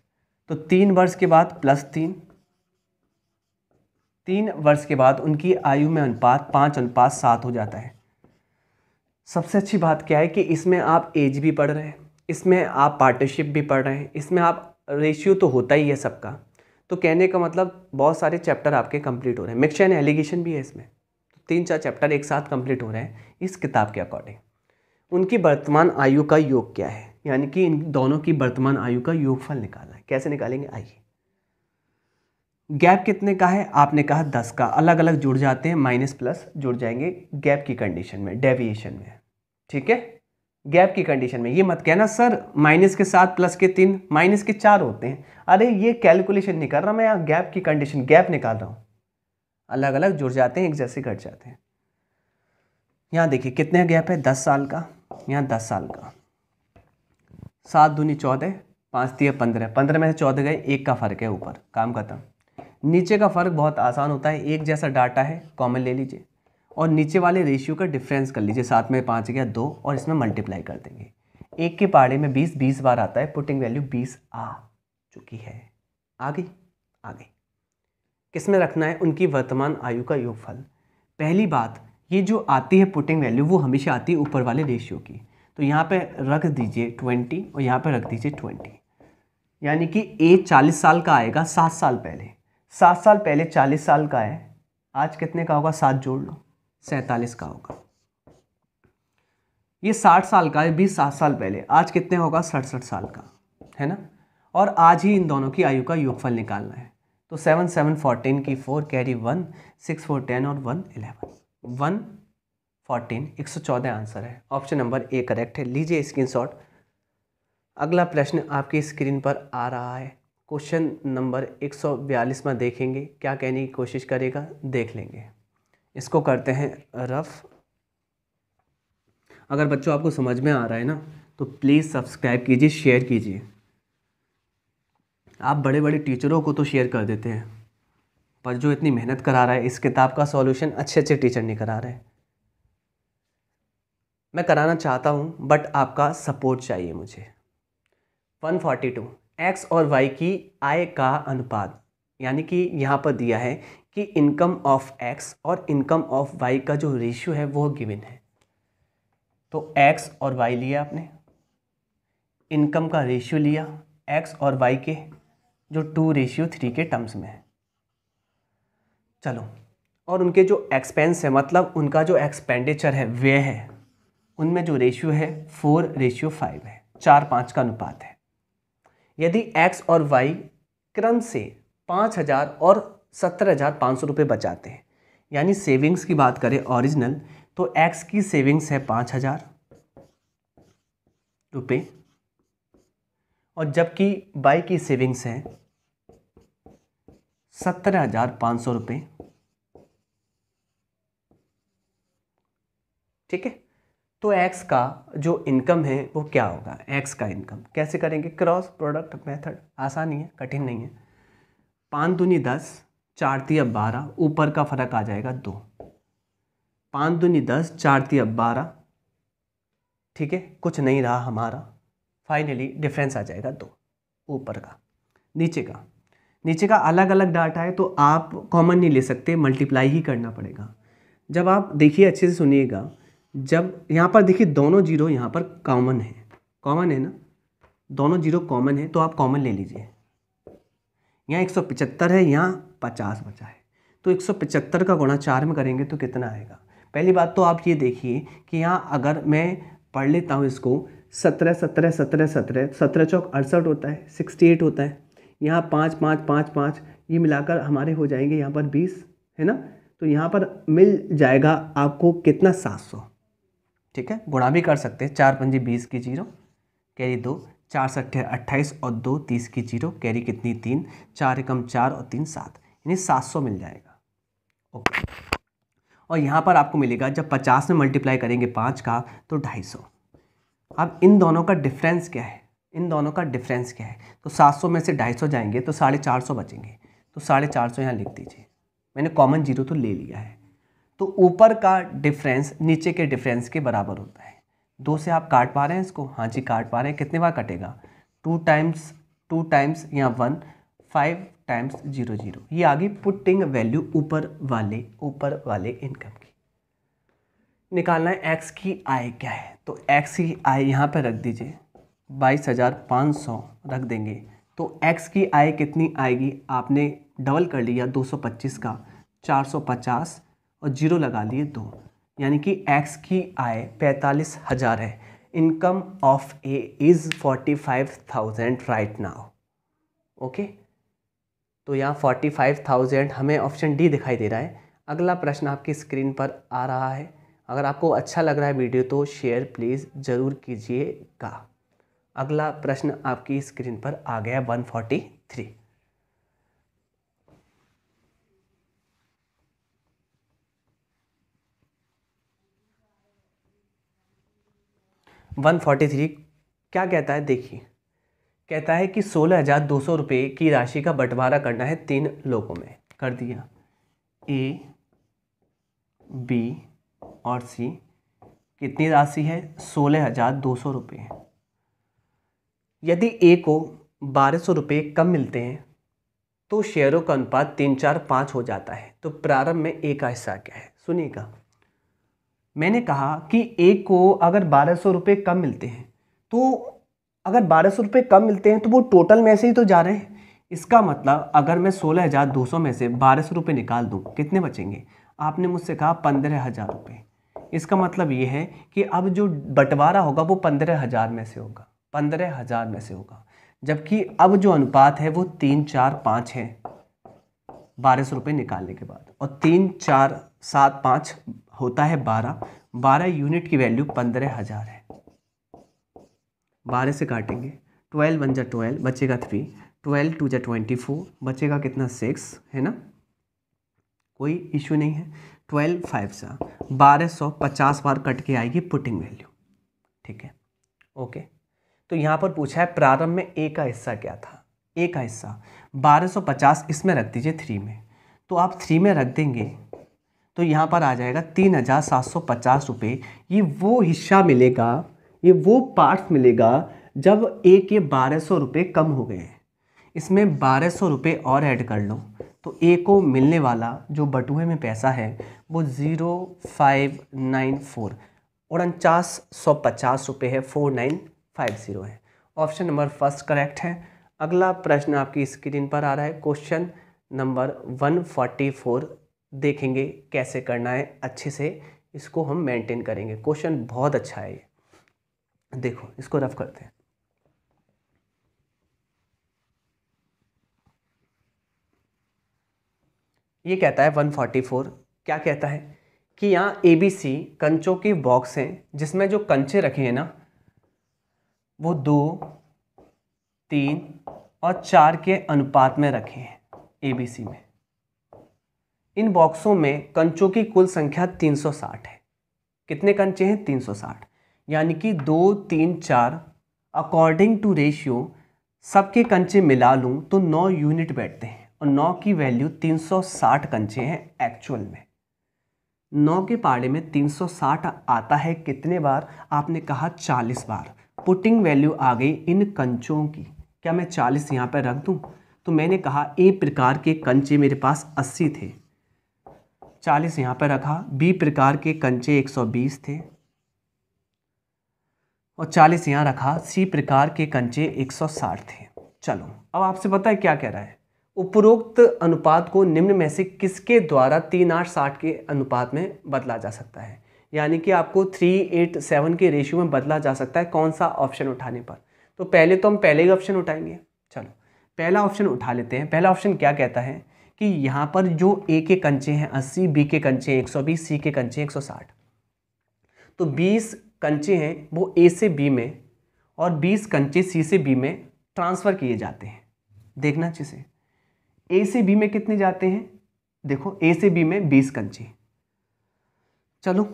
तो तीन वर्ष के बाद प्लस तीन तीन वर्ष के बाद उनकी आयु में अनुपात पाँच अनुपात सात हो जाता है सबसे अच्छी बात क्या है कि इसमें आप एज भी पढ़ रहे हैं इसमें आप पार्टनरशिप भी पढ़ रहे हैं इसमें आप रेशियो तो होता ही है सबका तो कहने का मतलब बहुत सारे चैप्टर आपके कंप्लीट हो रहे हैं मिक्सर एंड एलिगेशन भी है इसमें तो तीन चार चैप्टर एक साथ कंप्लीट हो रहे हैं इस किताब के अकॉर्डिंग उनकी वर्तमान आयु का योग क्या है यानी कि इन दोनों की वर्तमान आयु का योगफल निकालना है कैसे निकालेंगे आइए गैप कितने का है आपने कहा दस का अलग अलग जुड़ जाते हैं माइनस प्लस जुड़ जाएंगे गैप की कंडीशन में डेविएशन में ठीक है गैप की कंडीशन में ये मत कहना सर माइनस के सात प्लस के तीन माइनस के चार होते हैं अरे ये कैलकुलेशन नहीं कर रहा मैं यहाँ गैप की कंडीशन गैप निकाल रहा हूँ अलग अलग जुड़ जाते हैं एक जैसे घट जाते हैं यहाँ देखिए कितने गैप है दस साल का यहाँ दस साल का सात दूनी चौदह पाँच तीय पंद्रह पंद्रह में से चौदह गए एक का फ़र्क है ऊपर काम खत्म नीचे का फ़र्क बहुत आसान होता है एक जैसा डाटा है कॉमन ले लीजिए और नीचे वाले रेशियो का डिफरेंस कर लीजिए सात में पाँच गया दो और इसमें मल्टीप्लाई कर देंगे एक के पहाड़े में बीस बीस बार आता है पुटिंग वैल्यू बीस आ चुकी है आ गई आ गई किस में रखना है उनकी वर्तमान आयु का योगफल पहली बात ये जो आती है पुटिंग वैल्यू वो हमेशा आती है ऊपर वाले रेशियो की तो यहाँ पे रख दीजिए ट्वेंटी और यहाँ पे रख दीजिए ट्वेंटी यानी कि ए चालीस साल का आएगा सात साल पहले सात साल पहले चालीस साल का है आज कितने का होगा सात जोड़ लो सैंतालीस का होगा ये साठ साल का है बीस सात साल पहले आज कितने होगा सड़सठ साल का है ना और आज ही इन दोनों की आयु का योगफल निकालना है तो सेवन सेवन फोर्टीन की four carry one six four ten और वन इलेवन वन फोर्टीन एक सौ चौदह आंसर है ऑप्शन नंबर ए करेक्ट है लीजिए शॉट अगला प्रश्न आपकी स्क्रीन पर आ रहा है क्वेश्चन नंबर एक सौ बयालीस में देखेंगे क्या कहने की कोशिश करेगा देख लेंगे इसको करते हैं रफ़ अगर बच्चों आपको समझ में आ रहा है ना तो प्लीज़ सब्सक्राइब कीजिए शेयर कीजिए आप बड़े बड़े टीचरों को तो शेयर कर देते हैं पर जो इतनी मेहनत करा रहा है इस किताब का सॉल्यूशन अच्छे अच्छे टीचर नहीं करा रहे मैं कराना चाहता हूँ बट आपका सपोर्ट चाहिए मुझे 142 एक्स और वाई की आय का अनुपात यानी कि यहाँ पर दिया है कि इनकम ऑफ एक्स और इनकम ऑफ वाई का जो रेशियो है वो गिवन है तो एक्स और वाई लिया आपने इनकम का रेशियो लिया एक्स और वाई के जो टू रेशियो थ्री के टर्म्स में है चलो और उनके जो एक्सपेंस है मतलब उनका जो एक्सपेंडिचर है व्यय है उनमें जो रेशियो है फोर रेशियो फाइव है चार पाँच का अनुपात है यदि एक्स और वाई क्रम से पाँच हज़ार और सत्तर हज़ार पाँच सौ रुपये बचाते हैं यानी सेविंग्स की बात करें ओरिजिनल तो एक्स की सेविंग्स है पाँच हज़ार रुपये और जबकि बाई की सेविंग्स है सत्तर हज़ार पाँच सौ रुपये ठीक है तो एक्स का जो इनकम है वो क्या होगा एक्स का इनकम कैसे करेंगे क्रॉस प्रोडक्ट मेथड आसानी है कठिन नहीं है पाँच दूनी दस चार अब बारह ऊपर का फर्क आ जाएगा दो पाँच दूनी दस चार अब बारह ठीक है कुछ नहीं रहा हमारा फाइनली डिफरेंस आ जाएगा दो ऊपर का नीचे का नीचे का अलग अलग डाटा है तो आप कॉमन नहीं ले सकते मल्टीप्लाई ही करना पड़ेगा जब आप देखिए अच्छे से सुनिएगा जब यहाँ पर देखिए दोनों जीरो यहाँ पर कॉमन है कॉमन है ना दोनों जीरो कॉमन है तो आप कॉमन ले लीजिए यहाँ एक है यहाँ पचास बचा है तो एक का गुणा चार में करेंगे तो कितना आएगा पहली बात तो आप ये देखिए कि यहाँ अगर मैं पढ़ लेता हूँ इसको सत्रह सत्रह सत्रह सत्रह सत्रह चौक अड़सठ होता है सिक्सटी एट होता है यहाँ पाँच पाँच पाँच पाँच ये मिलाकर हमारे हो जाएंगे यहाँ पर बीस है ना तो यहाँ पर मिल जाएगा आपको कितना सात सौ ठीक है गुणा भी कर सकते हैं चार पंजी बीस की जीरो कैरी दो चार सट्ठे अट्ठाईस और दो तीस की जीरो कैरी कितनी तीन चार एकम चार और तीन सात यानी सात सौ मिल जाएगा ओके और यहाँ पर आपको मिलेगा जब पचास में मल्टीप्लाई करेंगे पाँच का तो ढाई सौ अब इन दोनों का डिफरेंस क्या है इन दोनों का डिफरेंस क्या है तो सात सौ में से ढाई सौ जाएंगे तो साढ़े चार सौ बचेंगे तो साढ़े चार सौ यहाँ लिख दीजिए मैंने कॉमन जीरो तो ले लिया है तो ऊपर का डिफरेंस नीचे के डिफरेंस के बराबर होता है दो से आप काट पा रहे हैं इसको हाँ जी काट पा रहे हैं कितने बार कटेगा टू टाइम्स टू टाइम्स या one five times zero zero ये आ गई पुटिंग वैल्यू ऊपर वाले ऊपर वाले इनकम की निकालना है एक्स की आय क्या है तो एक्स की आय यहाँ पर रख दीजिए बाईस हज़ार पाँच सौ रख देंगे तो एक्स की आय कितनी आएगी आपने डबल कर लिया दो सौ पच्चीस का चार सौ पचास और जीरो लगा लिए दो यानी कि एक्स की आय पैंतालीस हज़ार है income of A is forty five thousand right now okay तो यहाँ फोर्टी फाइव थाउजेंड हमें ऑप्शन डी दिखाई दे रहा है अगला प्रश्न आपकी स्क्रीन पर आ रहा है अगर आपको अच्छा लग रहा है वीडियो तो शेयर प्लीज़ ज़रूर कीजिएगा अगला प्रश्न आपकी स्क्रीन पर आ गया वन फोर्टी थ्री 143 क्या कहता है देखिए कहता है कि सोलह हज़ार दो सौ रुपये की राशि का बंटवारा करना है तीन लोगों में कर दिया ए बी और सी कितनी राशि है सोलह हज़ार दो सौ रुपये यदि ए को बारह सौ रुपये कम मिलते हैं तो शेयरों का अनुपात तीन चार पाँच हो जाता है तो प्रारंभ में ए का हिस्सा क्या है सुनिएगा मैंने कहा कि एक को अगर बारह सौ रुपये कम मिलते हैं तो अगर बारह सौ रुपये कम मिलते हैं तो वो टोटल में से ही तो जा रहे हैं इसका मतलब अगर मैं सोलह हज़ार दो सौ में से बारह सौ रुपये निकाल दूँ कितने बचेंगे आपने मुझसे कहा पंद्रह हज़ार रुपये इसका मतलब ये है कि अब जो बंटवारा होगा वो पंद्रह हज़ार में से होगा पंद्रह हज़ार में से होगा जबकि अब जो अनुपात है वो तीन चार पाँच है बारह सौ रुपये निकालने के बाद और तीन चार सात पाँच होता है बारह बारह यूनिट की वैल्यू पंद्रह हज़ार है बारह से काटेंगे ट्वेल्व वन जा ट्वेल्व बचेगा थ्री ट्वेल्व टू जा ट्वेंटी फोर बचेगा कितना सिक्स है ना कोई इशू नहीं है ट्वेल्व फाइव सा बारह सौ पचास बार कट के आएगी पुटिंग वैल्यू ठीक है ओके तो यहाँ पर पूछा है प्रारंभ में ए का हिस्सा क्या था ए का हिस्सा 1250 इसमें रख दीजिए थ्री में तो आप थ्री में रख देंगे तो यहाँ पर आ जाएगा तीन हज़ार सात सौ पचास रुपये ये वो हिस्सा मिलेगा ये वो पार्ट मिलेगा जब ए के बारह सौ रुपये कम हो गए हैं इसमें बारह सौ रुपये और ऐड कर लो तो ए को मिलने वाला जो बटुए में पैसा है वो ज़ीरो फाइव नाइन फोर उनचास सौ पचास रुपये है फोर नाइन फाइव ज़ीरो है ऑप्शन नंबर फर्स्ट करेक्ट है अगला प्रश्न आपकी स्क्रीन पर आ रहा है question number one forty four देखेंगे कैसे करना है अच्छे से इसको हम मेंटेन करेंगे क्वेश्चन बहुत अच्छा है ये देखो इसको रफ करते हैं ये कहता है 144 क्या कहता है कि यहाँ ए बी सी कंचों की बॉक्स हैं जिसमें जो कंचे रखे हैं ना वो दो तीन और चार के अनुपात में रखे हैं ए बी सी में इन बॉक्सों में कंचों की कुल संख्या 360 है कितने कंचे हैं 360 यानी कि दो तीन चार अकॉर्डिंग टू रेशियो सबके कंचे मिला लूँ तो नौ यूनिट बैठते हैं और नौ की वैल्यू 360 कंचे हैं एक्चुअल में नौ के पाड़े में 360 आता है कितने बार आपने कहा 40 बार पुटिंग वैल्यू आ गई इन कंचों की क्या मैं 40 यहाँ पर रख दूँ तो मैंने कहा ए प्रकार के कंचे मेरे पास 80 थे चालीस यहाँ पर रखा बी प्रकार के कंचे एक सौ बीस थे और चालीस यहाँ रखा सी प्रकार के कंचे एक सौ साठ थे चलो अब आपसे पता है क्या कह रहा है उपरोक्त अनुपात को निम्न में से किसके द्वारा तीन आठ साठ के अनुपात में बदला जा सकता है यानी कि आपको थ्री एट सेवन के रेशियो में बदला जा सकता है कौन सा ऑप्शन उठाने पर तो पहले तो हम पहले ही ऑप्शन उठाएंगे चलो पहला ऑप्शन उठा लेते हैं पहला ऑप्शन क्या कहता है कि यहाँ पर जो ए के कंचे हैं अस्सी बी के कंचे एक सौ बीस सी के कंचे एक सौ साठ तो बीस कंचे हैं वो ए से बी में और बीस कंचे सी से बी में ट्रांसफ़र किए जाते हैं देखना अच्छे से ए से बी में कितने जाते हैं देखो ए से बी में बीस कंचे चलो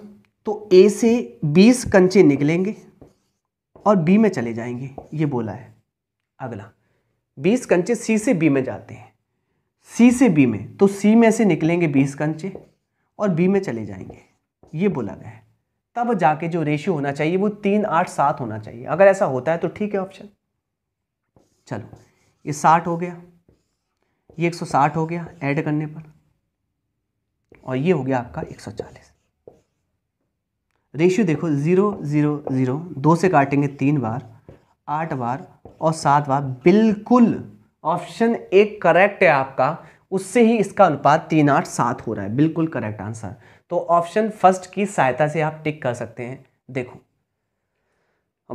तो ए से बीस कंचे निकलेंगे और बी में चले जाएंगे ये बोला है अगला बीस कंचे सी से बी में जाते हैं सी से बी में तो सी में से निकलेंगे बीस कंचे और बी में चले जाएंगे ये बोला गया है तब जाके जो रेशियो होना चाहिए वो तीन आठ सात होना चाहिए अगर ऐसा होता है तो ठीक है ऑप्शन चलो ये साठ हो गया ये एक सौ साठ हो गया ऐड करने पर और ये हो गया आपका एक सौ चालीस रेशियो देखो ज़ीरो ज़ीरो ज़ीरो दो से काटेंगे तीन बार आठ बार और सात बार बिल्कुल ऑप्शन एक करेक्ट है आपका उससे ही इसका अनुपात तीन आठ सात हो रहा है बिल्कुल करेक्ट आंसर तो ऑप्शन फर्स्ट की सहायता से आप टिक कर सकते हैं देखो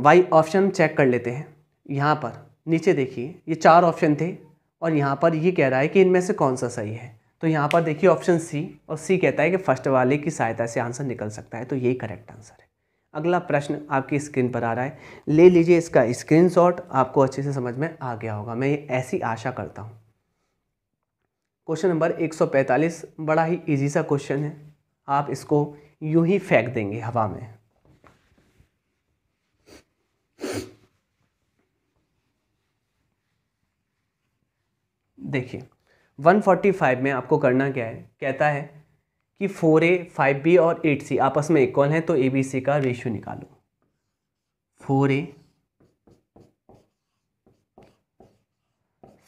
वाई ऑप्शन चेक कर लेते हैं यहाँ पर नीचे देखिए ये चार ऑप्शन थे और यहाँ पर ये कह रहा है कि इनमें से कौन सा सही है तो यहाँ पर देखिए ऑप्शन सी और सी कहता है कि फर्स्ट वाले की सहायता से आंसर निकल सकता है तो यही करेक्ट आंसर है अगला प्रश्न आपकी स्क्रीन पर आ रहा है ले लीजिए इसका स्क्रीनशॉट आपको अच्छे से समझ में आ गया होगा मैं ये ऐसी आशा करता हूँ क्वेश्चन नंबर 145 बड़ा ही इजी सा क्वेश्चन है आप इसको यूं ही फेंक देंगे हवा में देखिए 145 में आपको करना क्या है कहता है कि फोर ए फाइव बी और एट सी आपस में इक्वल हैं तो ए बी सी का रेशियो निकालो फोर ए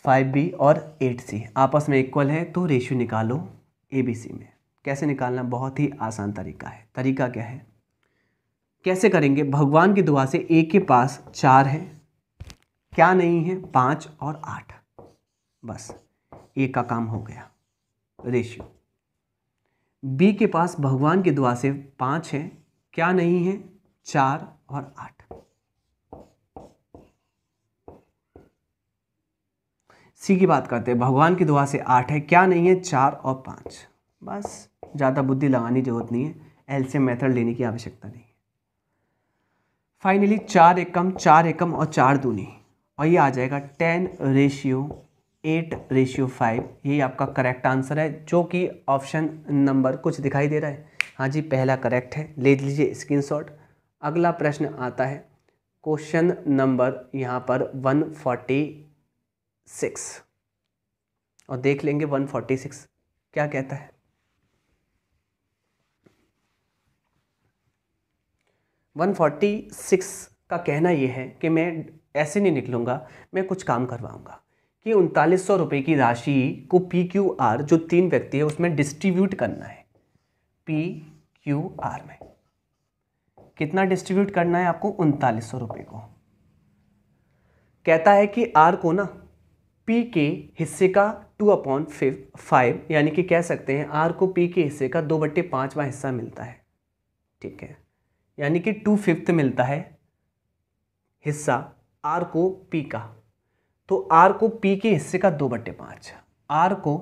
फाइव बी और एट सी आपस में इक्वल है तो रेशियो निकालो ए बी सी में कैसे निकालना बहुत ही आसान तरीका है तरीका क्या है कैसे करेंगे भगवान की दुआ से ए के पास चार है क्या नहीं है पाँच और आठ बस ए का काम हो गया रेशियो बी के पास भगवान की दुआ से पांच हैं क्या नहीं है चार और आठ सी की बात करते हैं भगवान की दुआ से आठ है क्या नहीं है चार और पांच बस ज़्यादा बुद्धि लगाने जरूरत नहीं है एलसीएम मेथड लेने की आवश्यकता नहीं है फाइनली चार एकम चार एकम और चार दूनी और ये आ जाएगा ten ratio eight ratio five ये आपका करेक्ट आंसर है जो कि ऑप्शन नंबर कुछ दिखाई दे रहा है हाँ जी पहला करेक्ट है ले लीजिए स्क्रीनशॉट अगला प्रश्न आता है क्वेश्चन नंबर यहाँ पर वन फोर्टी सिक्स और देख लेंगे वन फोर्टी सिक्स क्या कहता है वन फोर्टी सिक्स का कहना यह है कि मैं ऐसे नहीं निकलूँगा मैं कुछ काम करवाऊँगा कि उनतालीस सौ रुपए की राशि को पी क्यू आर जो तीन व्यक्ति है उसमें डिस्ट्रीब्यूट करना है पी क्यू आर में कितना डिस्ट्रीब्यूट करना है आपको उनतालीस सौ रुपये को कहता है कि आर को ना पी के हिस्से का टू अपॉन फाइव यानी कि कह सकते हैं आर को पी के हिस्से का दो बट्टे पाँचवा हिस्सा मिलता है ठीक है यानी कि टू फिफ्थ मिलता है हिस्सा आर को पी का तो आर को पी के हिस्से का दो बट्टे पाँच आर को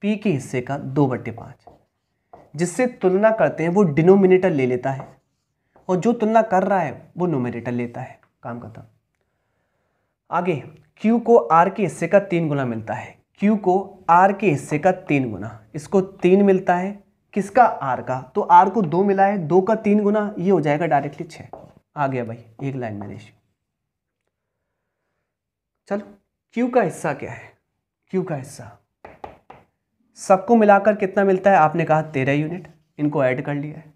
पी के हिस्से का दो बट्टे पाँच जिससे तुलना करते हैं वो डिनोमिनेटर ले लेता है और जो तुलना कर रहा है वो नोमिनेटर लेता है काम करता आगे Q को R के हिस्से का तीन गुना मिलता है Q को R के हिस्से का तीन गुना इसको तीन मिलता है किसका R का तो R को दो मिला है दो का तीन गुना ये हो जाएगा डायरेक्टली छः आ गया भाई एक लाइन में रेशियो चलो क्यू का हिस्सा क्या है क्यू का हिस्सा सबको मिलाकर कितना मिलता है आपने कहा तेरह यूनिट इनको ऐड कर लिया है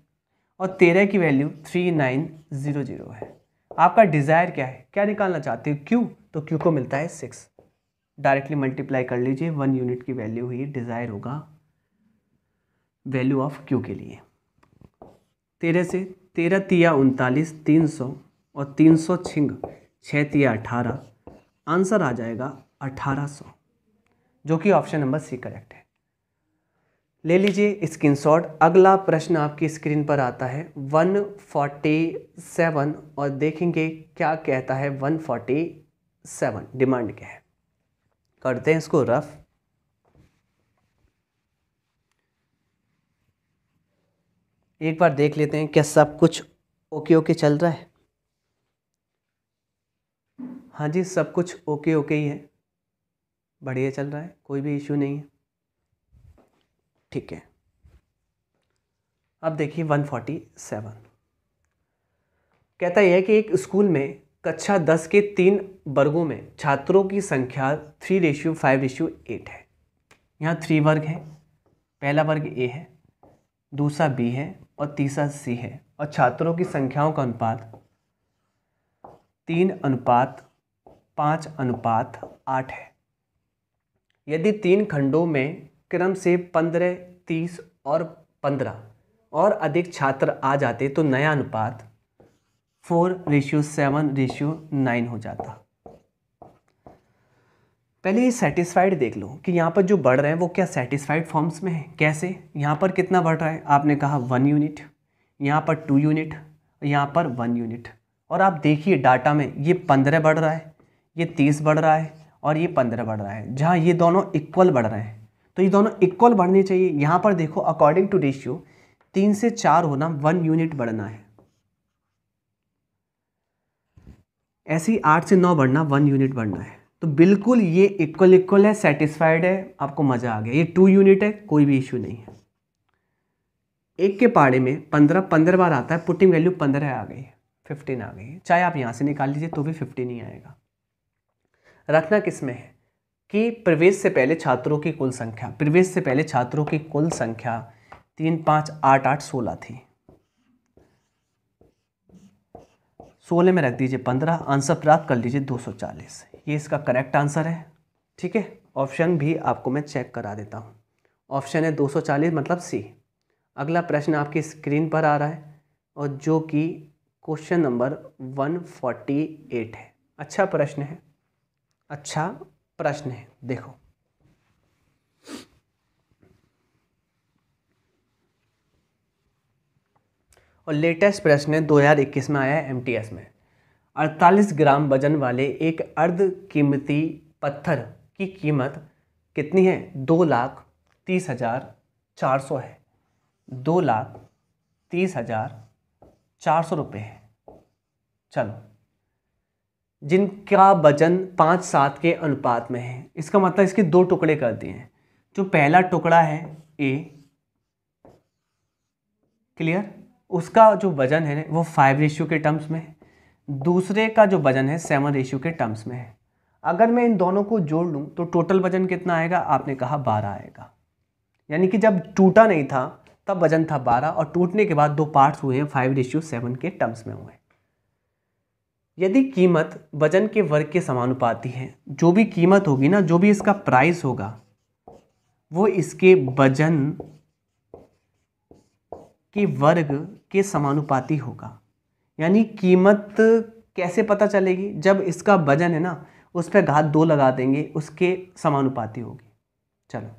और तेरह की value three nine zero zero है आपका डिज़ायर क्या है क्या निकालना चाहते हो क्यू तो क्यू को मिलता है सिक्स डायरेक्टली मल्टीप्लाई कर लीजिए वन यूनिट की वैल्यू ही डिज़ायर होगा वैल्यू ऑफ क्यू के लिए तेरह से तेरह तिया उनतालीस तीन सौ और तीन सौ छिंग छः तिया अठारह आंसर आ जाएगा 1800 जो कि ऑप्शन नंबर सी करेक्ट है ले लीजिए स्क्रीनशॉट अगला प्रश्न आपकी स्क्रीन पर आता है 147 और देखेंगे क्या कहता है 147 डिमांड क्या है करते हैं इसको रफ़ एक बार देख लेते हैं क्या सब कुछ ओके ओके चल रहा है हाँ जी सब कुछ ओके ओके ही है बढ़िया चल रहा है कोई भी इशू नहीं है ठीक है अब देखिए वन सेवन कहता यह कि एक स्कूल में कक्षा दस के तीन वर्गों में छात्रों की संख्या three ratio five ratio eight है यहाँ थ्री वर्ग है पहला वर्ग ए है दूसरा बी है और तीसरा सी है और छात्रों की संख्याओं का अनुपात तीन अनुपात पाँच अनुपात आठ है यदि तीन खंडों में क्रम से पंद्रह तीस और पंद्रह और अधिक छात्र आ जाते तो नया अनुपात four ratio seven ratio nine हो जाता पहले ये सेटिस्फाइड देख लो कि यहाँ पर जो बढ़ रहे हैं वो क्या सेटिस्फाइड फॉर्म्स में है कैसे यहाँ पर कितना बढ़ रहा है आपने कहा वन यूनिट यहाँ पर टू यूनिट यहाँ पर वन यूनिट और आप देखिए डाटा में ये पंद्रह बढ़ रहा है ये तीस बढ़ रहा है और ये पंद्रह बढ़ रहा है जहाँ ये दोनों इक्वल बढ़ रहे हैं तो ये दोनों इक्वल बढ़ने चाहिए यहाँ पर देखो अकॉर्डिंग टू रेशियो तीन से चार होना वन यूनिट बढ़ना है ऐसे ही आठ से नौ बढ़ना वन यूनिट बढ़ना है तो बिल्कुल ये इक्वल इक्वल है सेटिस्फाइड है आपको मज़ा आ गया ये टू यूनिट है कोई भी इश्यू नहीं है एक के पाड़े में पंद्रह पंद्रह बार आता है पुटिंग वैल्यू पंद्रह आ गई है फिफ्टीन आ गई है चाहे आप यहाँ से निकाल लीजिए तो भी फिफ्टीन ही आएगा रखना किस में है कि प्रवेश से पहले छात्रों की कुल संख्या प्रवेश से पहले छात्रों की कुल संख्या तीन पाँच आठ आठ सोलह थी सोलह में रख दीजिए पंद्रह आंसर प्राप्त कर लीजिए दो सौ चालीस ये इसका करेक्ट आंसर है ठीक है ऑप्शन भी आपको मैं चेक करा देता हूँ ऑप्शन है दो सौ चालीस मतलब सी अगला प्रश्न आपकी स्क्रीन पर आ रहा है और जो कि question number one forty eight है अच्छा प्रश्न है अच्छा प्रश्न है देखो और लेटेस्ट प्रश्न 2021 में आया है एमटीएस में 48 ग्राम वजन वाले एक अर्ध कीमती पत्थर की कीमत कितनी है दो लाख तीस हज़ार चार सौ है दो लाख तीस हज़ार चार सौ रुपये है चलो जिनका वजन पाँच सात के अनुपात में है इसका मतलब इसके दो टुकड़े कर दिए हैं जो पहला टुकड़ा है ए क्लियर उसका जो वजन है वो फाइव रेशियो के टर्म्स में है दूसरे का जो वजन है सेवन रेशियो के टर्म्स में है अगर मैं इन दोनों को जोड़ लूँ तो टोटल वजन कितना आएगा आपने कहा बारह आएगा यानी कि जब टूटा नहीं था तब वजन था बारह और टूटने के बाद दो पार्ट्स हुए हैं फाइव रेशियो सेवन के टर्म्स में हुए यदि कीमत वजन के वर्ग के समानुपाती है जो भी कीमत होगी ना जो भी इसका प्राइस होगा वो इसके वजन के वर्ग के समानुपाती होगा यानी कीमत कैसे पता चलेगी जब इसका वजन है ना उस पर घात दो लगा देंगे उसके समानुपाती होगी चलो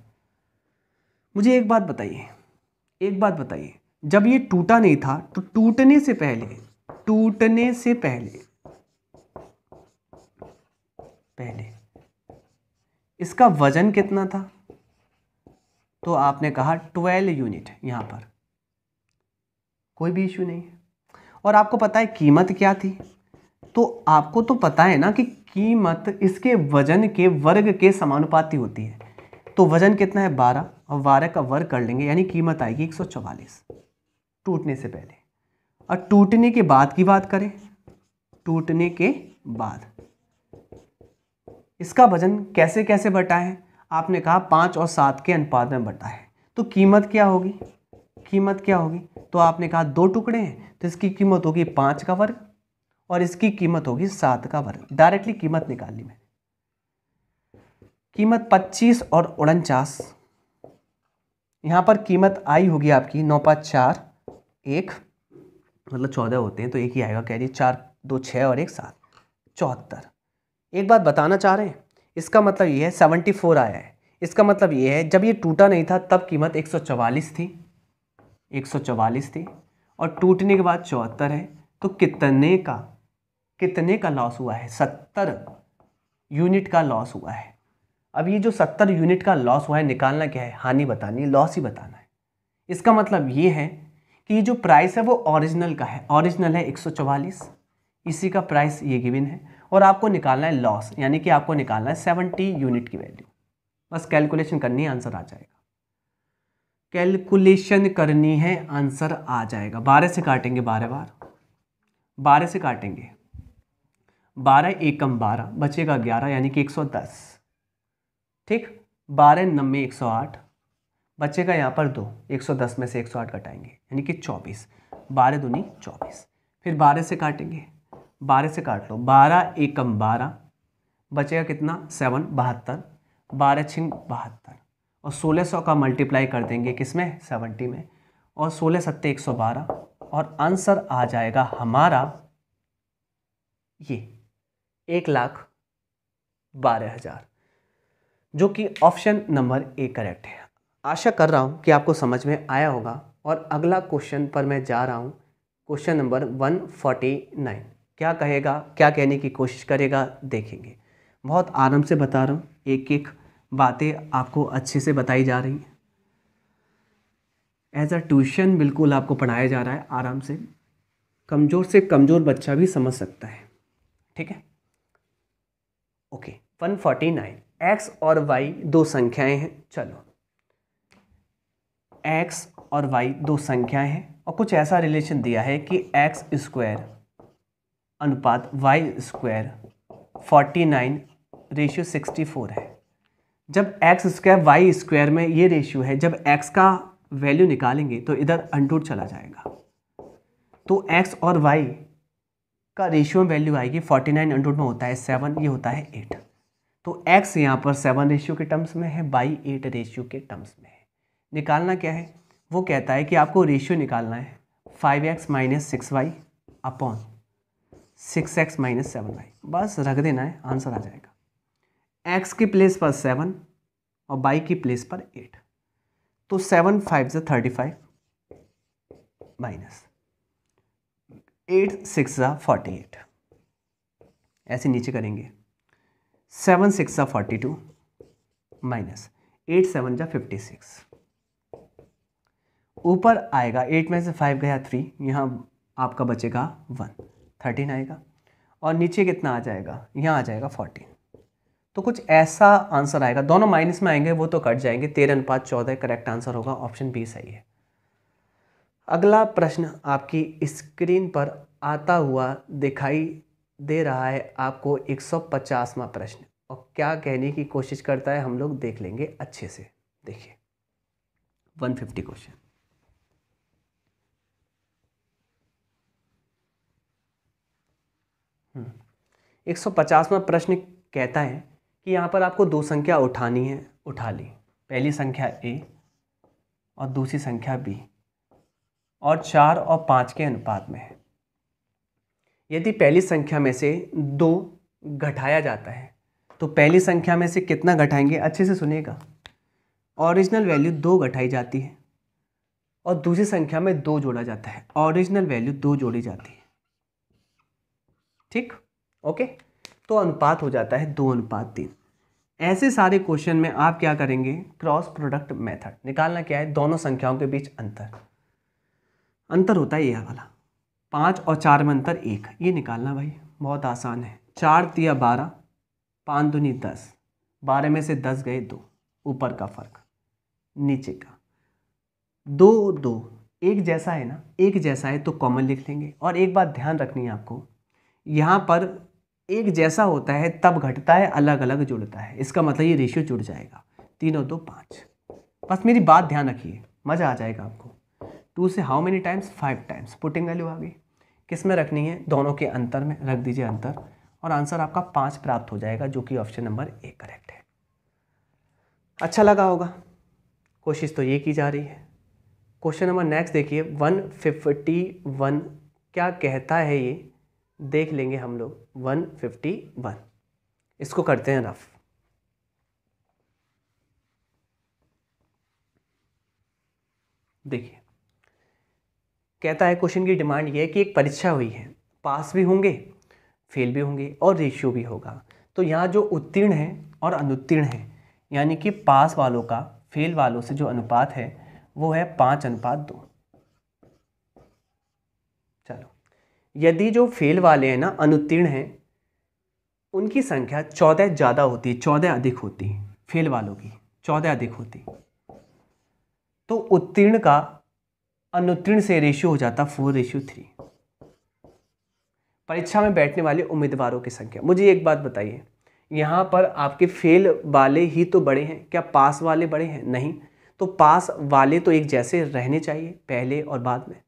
मुझे एक बात बताइए एक बात बताइए जब ये टूटा नहीं था तो टूटने से पहले टूटने से पहले पहले इसका वजन कितना था तो आपने कहा ट्वेल्व यूनिट यहाँ पर कोई भी इशू नहीं है और आपको पता है कीमत क्या थी तो आपको तो पता है ना कि कीमत इसके वजन के वर्ग के समानुपाती होती है तो वजन कितना है बारह और बारह का वर्ग कर लेंगे यानी कीमत आएगी एक सौ चवालीस टूटने से पहले और टूटने के बाद की बात करें टूटने के बाद इसका वजन कैसे कैसे बटा है आपने कहा पाँच और सात के अनुपात में बटा है तो कीमत क्या होगी कीमत क्या होगी तो आपने कहा दो टुकड़े हैं तो इसकी कीमत होगी पाँच का वर्ग और इसकी कीमत होगी सात का वर्ग डायरेक्टली कीमत निकाल ली मैंने कीमत पच्चीस और उनचास यहाँ पर कीमत आई होगी आपकी नौ पाँच चार एक मतलब चौदह होते हैं तो एक ही आएगा कह रही चार दो छः और एक सात चौहत्तर एक बात बताना चाह रहे हैं इसका मतलब ये है सेवेंटी फोर आया है इसका मतलब ये है जब ये टूटा नहीं था तब कीमत एक सौ चवालीस थी एक सौ चवालीस थी और टूटने के बाद चौहत्तर है तो कितने का कितने का लॉस हुआ है सत्तर यूनिट का लॉस हुआ है अब ये जो सत्तर यूनिट का लॉस हुआ है निकालना क्या है हानि बतानी लॉस ही बताना है इसका मतलब ये है कि ये जो प्राइस है वो ओरिजिनल का है ओरिजिनल है एक सौ चवालीस इसी का प्राइस ये गिविन है और आपको निकालना है लॉस यानी कि आपको निकालना है सेवेंटी यूनिट की वैल्यू बस कैलकुलेशन करनी है आंसर आ जाएगा कैलकुलेशन करनी है आंसर आ जाएगा बारह से काटेंगे बारह बार बारह से काटेंगे बारह एकम बारह बचेगा ग्यारह यानी कि एक सौ दस ठीक बारह नब्बे एक सौ आठ बचेगा यहाँ पर दो एक सौ दस में से एक सौ आठ कटाएंगे यानी कि चौबीस बारह दूनी चौबीस फिर बारह से काटेंगे बारह से काट लो बारह एकम बारह बचेगा कितना सेवन बहत्तर बारह छिंग बहत्तर और सोलह सौ का मल्टीप्लाई कर देंगे किस में सेवनटी में और सोलह सत्ते एक सौ बारह और आंसर आ जाएगा हमारा ये एक लाख बारह हज़ार जो कि ऑप्शन नंबर ए करेक्ट है आशा कर रहा हूँ कि आपको समझ में आया होगा और अगला क्वेश्चन पर मैं जा रहा हूँ question number one forty nine क्या कहेगा क्या कहने की कोशिश करेगा देखेंगे बहुत आराम से बता रहा हूँ एक एक बातें आपको अच्छे से बताई जा रही हैं एज अ ट्यूशन बिल्कुल आपको पढ़ाया जा रहा है आराम से कमज़ोर से कमज़ोर बच्चा भी समझ सकता है ठीक है okay one forty nine X और वाई दो संख्याएं हैं चलो एक्स और वाई दो संख्याएं हैं और कुछ ऐसा रिलेशन दिया है कि एक्स स्क्वायर अनुपात Y square forty nine ratio sixty four है जब एक्स स्क्वायर वाई स्क्वायर में ये रेशियो है जब एक्स का वैल्यू निकालेंगे तो इधर अंडूट चला जाएगा तो एक्स और वाई का रेशियो में वैल्यू आएगी फोर्टी नाइन अंडूट में होता है सेवन ये होता है एट तो एक्स यहाँ पर सेवन रेशियो के टर्म्स में है बाई एट रेशियो के टर्म्स में है निकालना क्या है वो कहता है कि आपको रेशियो निकालना है five X minus six Y upon six X minus seven Y बस रख देना है आंसर आ जाएगा एक्स की प्लेस पर सेवन और बाई की प्लेस पर एट तो सेवन फाइव ज thirty five minus eight six ज़ा फोर्टी एट ऐसे नीचे करेंगे सेवन सिक्स ज forty two minus eight seven ज़ा फिफ्टी सिक्स ऊपर आएगा एट में से फाइव गया थ्री यहाँ आपका बचेगा वन थर्टीन आएगा और नीचे कितना आ जाएगा यहाँ आ जाएगा फोर्टीन तो कुछ ऐसा आंसर आएगा दोनों माइनस में आएंगे वो तो कट जाएंगे तेरह अनुपात चौदह करेक्ट आंसर होगा ऑप्शन बी सही है अगला प्रश्न आपकी स्क्रीन पर आता हुआ दिखाई दे रहा है आपको एक पचासवा प्रश्न और क्या कहने की कोशिश करता है हम लोग देख लेंगे अच्छे से देखिए 150 क्वेश्चन एक सौ प्रश्न कहता है कि यहाँ पर आपको दो संख्या उठानी है उठा ली पहली संख्या ए और दूसरी संख्या बी और चार और पाँच के अनुपात में है यदि पहली संख्या में से दो घटाया जाता है तो पहली संख्या में से कितना घटाएंगे अच्छे से सुनेगा ओरिजिनल वैल्यू दो घटाई जाती है और दूसरी संख्या में दो जोड़ा जाता है ओरिजिनल वैल्यू दो जोड़ी जाती है ठीक ओके तो अनुपात हो जाता है दो अनुपात तीन ऐसे सारे क्वेश्चन में आप क्या करेंगे क्रॉस प्रोडक्ट मेथड निकालना क्या है दोनों संख्याओं के बीच अंतर अंतर होता है यह वाला पाँच और चार में अंतर एक ये निकालना भाई बहुत आसान है चार तिया बारह पाँच दुनी दस बारह में से दस गए दो ऊपर का फर्क नीचे का दो दो एक जैसा है ना एक जैसा है तो कॉमन लिख लेंगे और एक बात ध्यान रखनी है आपको यहाँ पर एक जैसा होता है तब घटता है अलग अलग जुड़ता है इसका मतलब ये रेशियो जुड़ जाएगा तीनों दो पाँच बस मेरी बात ध्यान रखिए मज़ा आ जाएगा आपको टू से how many times five times putting value आ गई किस में रखनी है दोनों के अंतर में रख दीजिए अंतर और आंसर आपका पाँच प्राप्त हो जाएगा जो कि ऑप्शन नंबर एक करेक्ट है अच्छा लगा होगा कोशिश तो ये की जा रही है क्वेश्चन नंबर नेक्स्ट देखिए वन फिफ्टी वन क्या कहता है ये देख लेंगे हम लोग 151 इसको करते हैं रफ देखिए कहता है क्वेश्चन की डिमांड ये है कि एक परीक्षा हुई है पास भी होंगे फेल भी होंगे और रेशियो भी होगा तो यहाँ जो उत्तीर्ण है और अनुत्तीर्ण है यानी कि पास वालों का फेल वालों से जो अनुपात है वो है पाँच अनुपात दो यदि जो फेल वाले हैं ना अनुत्तीर्ण हैं उनकी संख्या चौदह ज़्यादा होती है चौदह अधिक होती है फेल वालों की चौदह अधिक होती तो उत्तीर्ण का अनुत्तीर्ण से रेशियो हो जाता फोर रेशियो थ्री परीक्षा में बैठने वाले उम्मीदवारों की संख्या मुझे एक बात बताइए यहाँ पर आपके फेल वाले ही तो बड़े हैं क्या पास वाले बड़े हैं नहीं तो पास वाले तो एक जैसे रहने चाहिए पहले और बाद में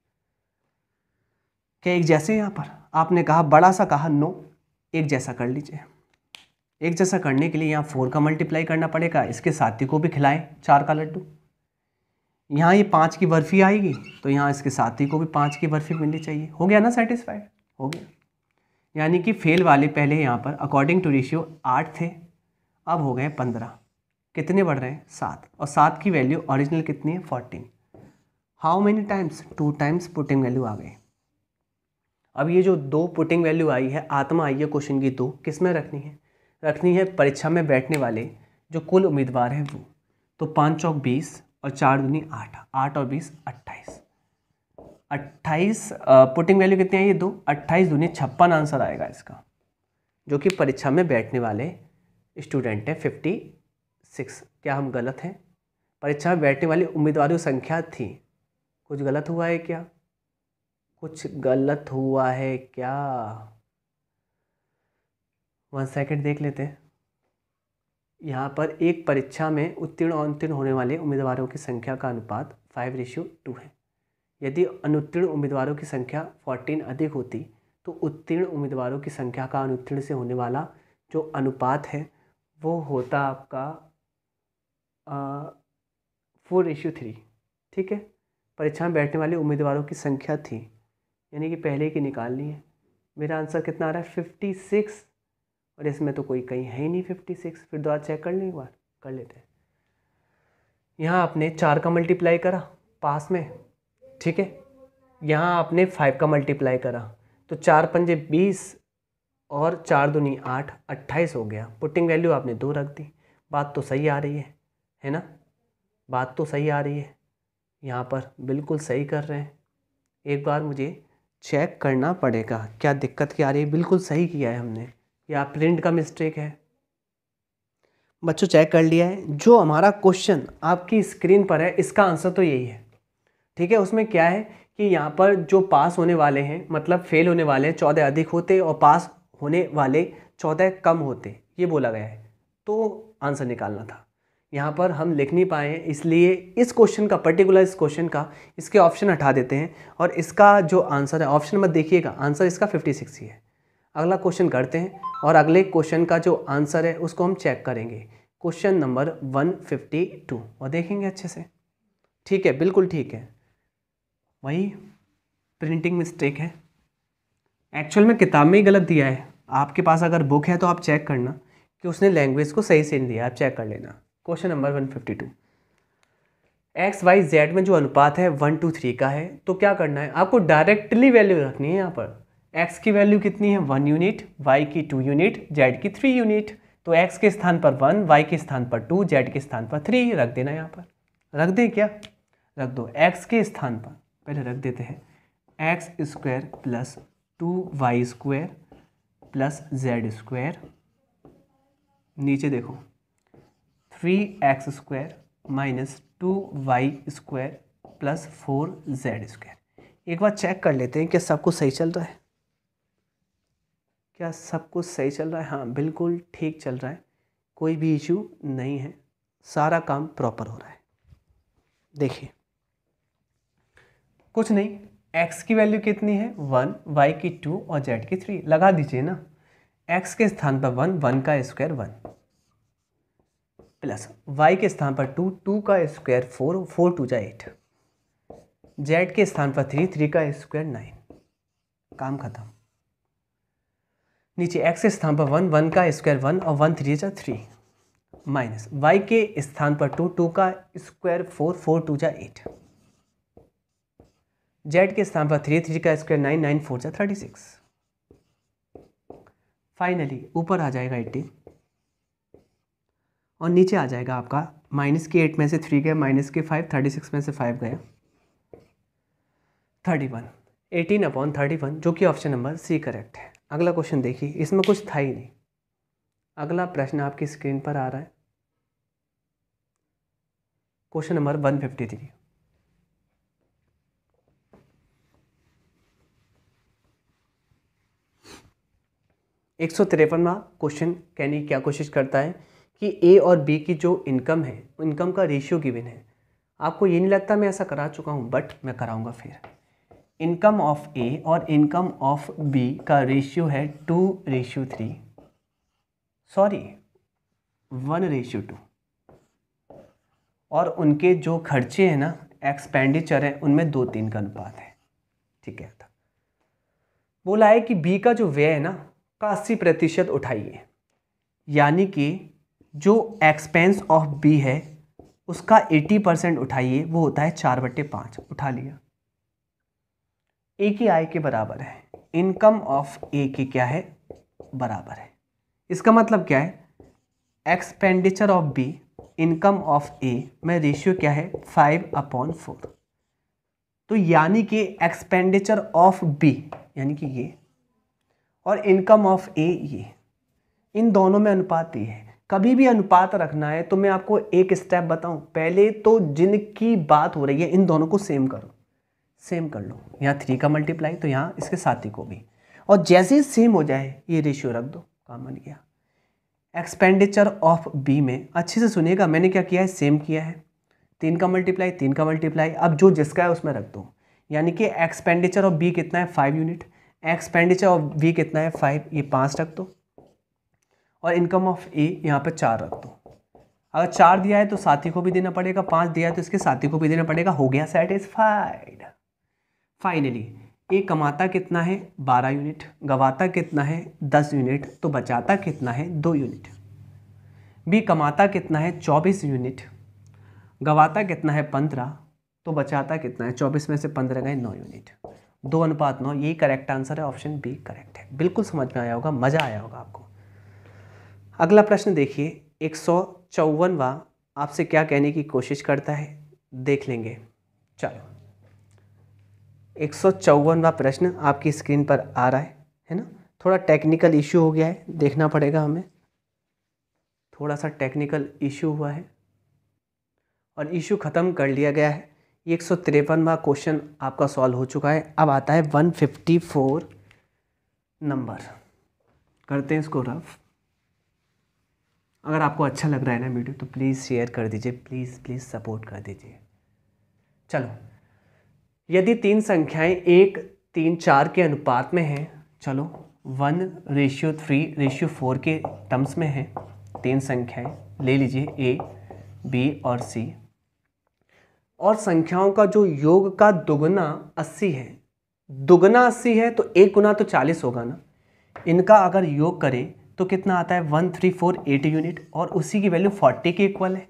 क्या एक जैसे यहाँ पर आपने कहा बड़ा सा कहा नो एक जैसा कर लीजिए एक जैसा करने के लिए यहाँ फोर का मल्टीप्लाई करना पड़ेगा इसके साथी को भी खिलाएं चार का लड्डू यहाँ ये पाँच की बर्फ़ी आएगी तो यहाँ इसके साथी को भी पाँच की बर्फ़ी मिलनी चाहिए हो गया ना सेटिस्फाइड हो गया यानी कि फेल वाले पहले यहाँ पर अकॉर्डिंग टू रेशियो आठ थे अब हो गए पंद्रह कितने बढ़ रहे हैं सात और सात की वैल्यू ओरिजिनल कितनी है fourteen how many times two times putting value आ गई अब ये जो दो पुटिंग वैल्यू आई है आत्मा आई है क्वेश्चन की दो तो, किस में रखनी है रखनी है परीक्षा में बैठने वाले जो कुल उम्मीदवार हैं वो तो पाँच चौक बीस और चार दूनी आठ आठ और बीस अट्ठाईस अट्ठाईस पुटिंग वैल्यू कितनी आई ये दो अट्ठाईस दूनी छप्पन आंसर आएगा इसका जो कि परीक्षा में बैठने वाले स्टूडेंट हैं फिफ्टी सिक्स क्या हम गलत हैं परीक्षा में बैठने वाले उम्मीदवारों की संख्या थी कुछ गलत हुआ है क्या कुछ गलत हुआ है क्या वन सेकेंड देख लेते हैं यहाँ पर एक परीक्षा में उत्तीर्ण और अनुत्तीर्ण होने वाले उम्मीदवारों की संख्या का अनुपात फाइव रेशियो टू है यदि अनुत्तीर्ण उम्मीदवारों की संख्या फोर्टीन अधिक होती तो उत्तीर्ण उम्मीदवारों की संख्या का अनुत्तीर्ण से होने वाला जो अनुपात है वो होता आपका फोर रेशियो थ्री ठीक है परीक्षा में बैठने वाले उम्मीदवारों की संख्या थी यानी कि पहले की निकालनी है मेरा आंसर कितना आ रहा है फिफ्टी सिक्स और इसमें तो कोई कहीं है ही नहीं फिफ्टी सिक्स फिर दोबारा चेक कर लें एक बार कर लेते हैं यहाँ आपने चार का मल्टीप्लाई करा पास में ठीक है यहाँ आपने फाइव का मल्टीप्लाई करा तो चार पंजे बीस और चार दुनी आठ अट्ठाईस हो गया पुटिंग वैल्यू आपने दो रख दी बात तो सही आ रही है है ना बात तो सही आ रही है यहाँ पर बिल्कुल सही कर रहे हैं एक बार मुझे चेक करना पड़ेगा क्या दिक्कत क्या आ रही है बिल्कुल सही किया है हमने या प्रिंट का मिस्टेक है बच्चों चेक कर लिया है जो हमारा क्वेश्चन आपकी स्क्रीन पर है इसका आंसर तो यही है ठीक है उसमें क्या है कि यहाँ पर जो पास होने वाले हैं मतलब फेल होने वाले हैं चौदह अधिक होते और पास होने वाले चौदह कम होते ये बोला गया है तो आंसर निकालना था यहाँ पर हम लिख नहीं पाए हैं इसलिए इस क्वेश्चन का पर्टिकुलर इस क्वेश्चन का इसके ऑप्शन हटा देते हैं और इसका जो आंसर है ऑप्शन मत देखिएगा आंसर इसका फिफ्टी सिक्स ही है अगला क्वेश्चन करते हैं और अगले क्वेश्चन का जो आंसर है उसको हम चेक करेंगे question number one fifty two और देखेंगे अच्छे से ठीक है बिल्कुल ठीक है वही प्रिंटिंग मिस्टेक है एक्चुअल में किताब में ही गलत दिया है आपके पास अगर बुक है तो आप चेक करना कि उसने लैंग्वेज को सही से नहीं दिया आप चेक कर लेना question number one fifty two X Y Z में जो अनुपात है वन टू थ्री का है तो क्या करना है आपको डायरेक्टली वैल्यू रखनी है यहाँ पर एक्स की वैल्यू कितनी है वन यूनिट वाई की टू यूनिट जेड की थ्री यूनिट तो एक्स के स्थान पर वन वाई के स्थान पर टू जेड के स्थान पर थ्री रख देना यहाँ पर रख दें क्या रख दो एक्स के स्थान पर पहले रख देते हैं X square plus two Y square plus Z square नीचे देखो three X square minus two Y square plus four Z square एक बार चेक कर लेते हैं कि सब कुछ सही चल रहा है क्या सब कुछ सही चल रहा है हाँ बिल्कुल ठीक चल रहा है कोई भी इशू नहीं है सारा काम प्रॉपर हो रहा है देखिए कुछ नहीं एक्स की वैल्यू कितनी है वन वाई की टू और जेड की थ्री लगा दीजिए ना एक्स के स्थान पर वन वन का स्क्वायर वन प्लस वाई के स्थान पर टू टू का स्क्वायर फोर फोर टू जा एट जेड के स्थान पर थ्री थ्री का स्क्वायर नाइन काम खत्म नीचे एक्स के स्थान पर वन वन का स्क्वायर वन और वन थ्री जा थ्री माइनस वाई के स्थान पर टू टू का स्क्वायर फोर फोर टू जा एट जेड के स्थान पर थ्री थ्री का स्क्वायर नाइन नाइन फोर जा थर्टी सिक्स फाइनली ऊपर आ जाएगा एट्टी और नीचे आ जाएगा आपका माइनस के एट में से थ्री गया माइनस के फाइव थर्टी सिक्स में से फाइव गया thirty one eighteen upon thirty one जो कि ऑप्शन नंबर सी करेक्ट है अगला क्वेश्चन देखिए इसमें कुछ था ही नहीं अगला प्रश्न आपकी स्क्रीन पर आ रहा है question number one fifty three एक सौ तिरपनवा क्वेश्चन कैनी क्या कोशिश करता है कि ए और बी की जो इनकम है इनकम का रेशियो गिवन है आपको ये नहीं लगता मैं ऐसा करा चुका हूँ बट मैं कराऊँगा फिर इनकम ऑफ ए और इनकम ऑफ बी का रेशियो है two ratio three sorry one ratio two और उनके जो खर्चे हैं ना एक्सपेंडिचर हैं उनमें दो तीन का अनुपात है ठीक है था बोला है कि बी का जो व्यय है ना का अस्सी प्रतिशत उठाइए यानी कि जो एक्सपेंस ऑफ बी है उसका 80 परसेंट उठाइए वो होता है चार बट्टे पाँच उठा लिया ए की आय के बराबर है इनकम ऑफ ए के क्या है बराबर है इसका मतलब क्या है expenditure of B income of A में रेशियो क्या है फाइव अपॉन फोर तो यानी कि एक्सपेंडिचर ऑफ बी यानी कि ये और इनकम ऑफ ए ये इन दोनों में अनुपात ये है कभी भी अनुपात रखना है तो मैं आपको एक स्टेप बताऊं पहले तो जिनकी बात हो रही है इन दोनों को सेम करो सेम कर लो यहाँ थ्री का मल्टीप्लाई तो यहाँ इसके साथी को भी और जैसे ही सेम हो जाए ये रेशियो रख दो काम बन गया एक्सपेंडिचर ऑफ बी में अच्छे से सुनिएगा मैंने क्या किया है सेम किया है तीन का मल्टीप्लाई तीन का मल्टीप्लाई अब जो जिसका है उसमें रख दो यानी कि एक्सपेंडिचर ऑफ बी कितना है five unit expenditure of B कितना है फाइव ये पाँच रख दो और इनकम ऑफ ए यहाँ पर चार रख दो अगर चार दिया है तो साथी को भी देना पड़ेगा पाँच दिया है तो इसके साथी को भी देना पड़ेगा हो गया सेटिस्फाइड फाइनली ए कमाता कितना है बारह यूनिट गवाता कितना है दस यूनिट तो बचाता कितना है दो यूनिट बी कमाता कितना है चौबीस यूनिट गवाता कितना है पंद्रह तो बचाता कितना है चौबीस में से पंद्रह गए नौ यूनिट दो अनुपात नौ यही करेक्ट आंसर है ऑप्शन बी करेक्ट है बिल्कुल समझ में आया होगा मज़ा आया होगा आपको अगला प्रश्न देखिए एक सौ चौवनवा आपसे क्या कहने की कोशिश करता है देख लेंगे चलो एक सौ चौवनवा प्रश्न आपकी स्क्रीन पर आ रहा है है ना थोड़ा टेक्निकल इशू हो गया है देखना पड़ेगा हमें थोड़ा सा टेक्निकल इशू हुआ है और इशू ख़त्म कर लिया गया है एक सौ तिरपनवा क्वेश्चन आपका सॉल्व हो चुका है अब आता है वन फिफ्टी फोर नंबर करते हैं इसको रफ़ अगर आपको अच्छा लग रहा है ना वीडियो तो प्लीज़ शेयर कर दीजिए प्लीज़ प्लीज़ सपोर्ट कर दीजिए चलो यदि तीन संख्याएं एक तीन चार के अनुपात में हैं चलो one ratio three ratio four के टर्म्स में हैं तीन संख्याएं ले लीजिए ए बी और सी और संख्याओं का जो योग का दुगना अस्सी है दुगना अस्सी है तो एक गुना तो चालीस होगा ना इनका अगर योग करें तो कितना आता है one three four eight unit और उसी की वैल्यू फोर्टी के इक्वल है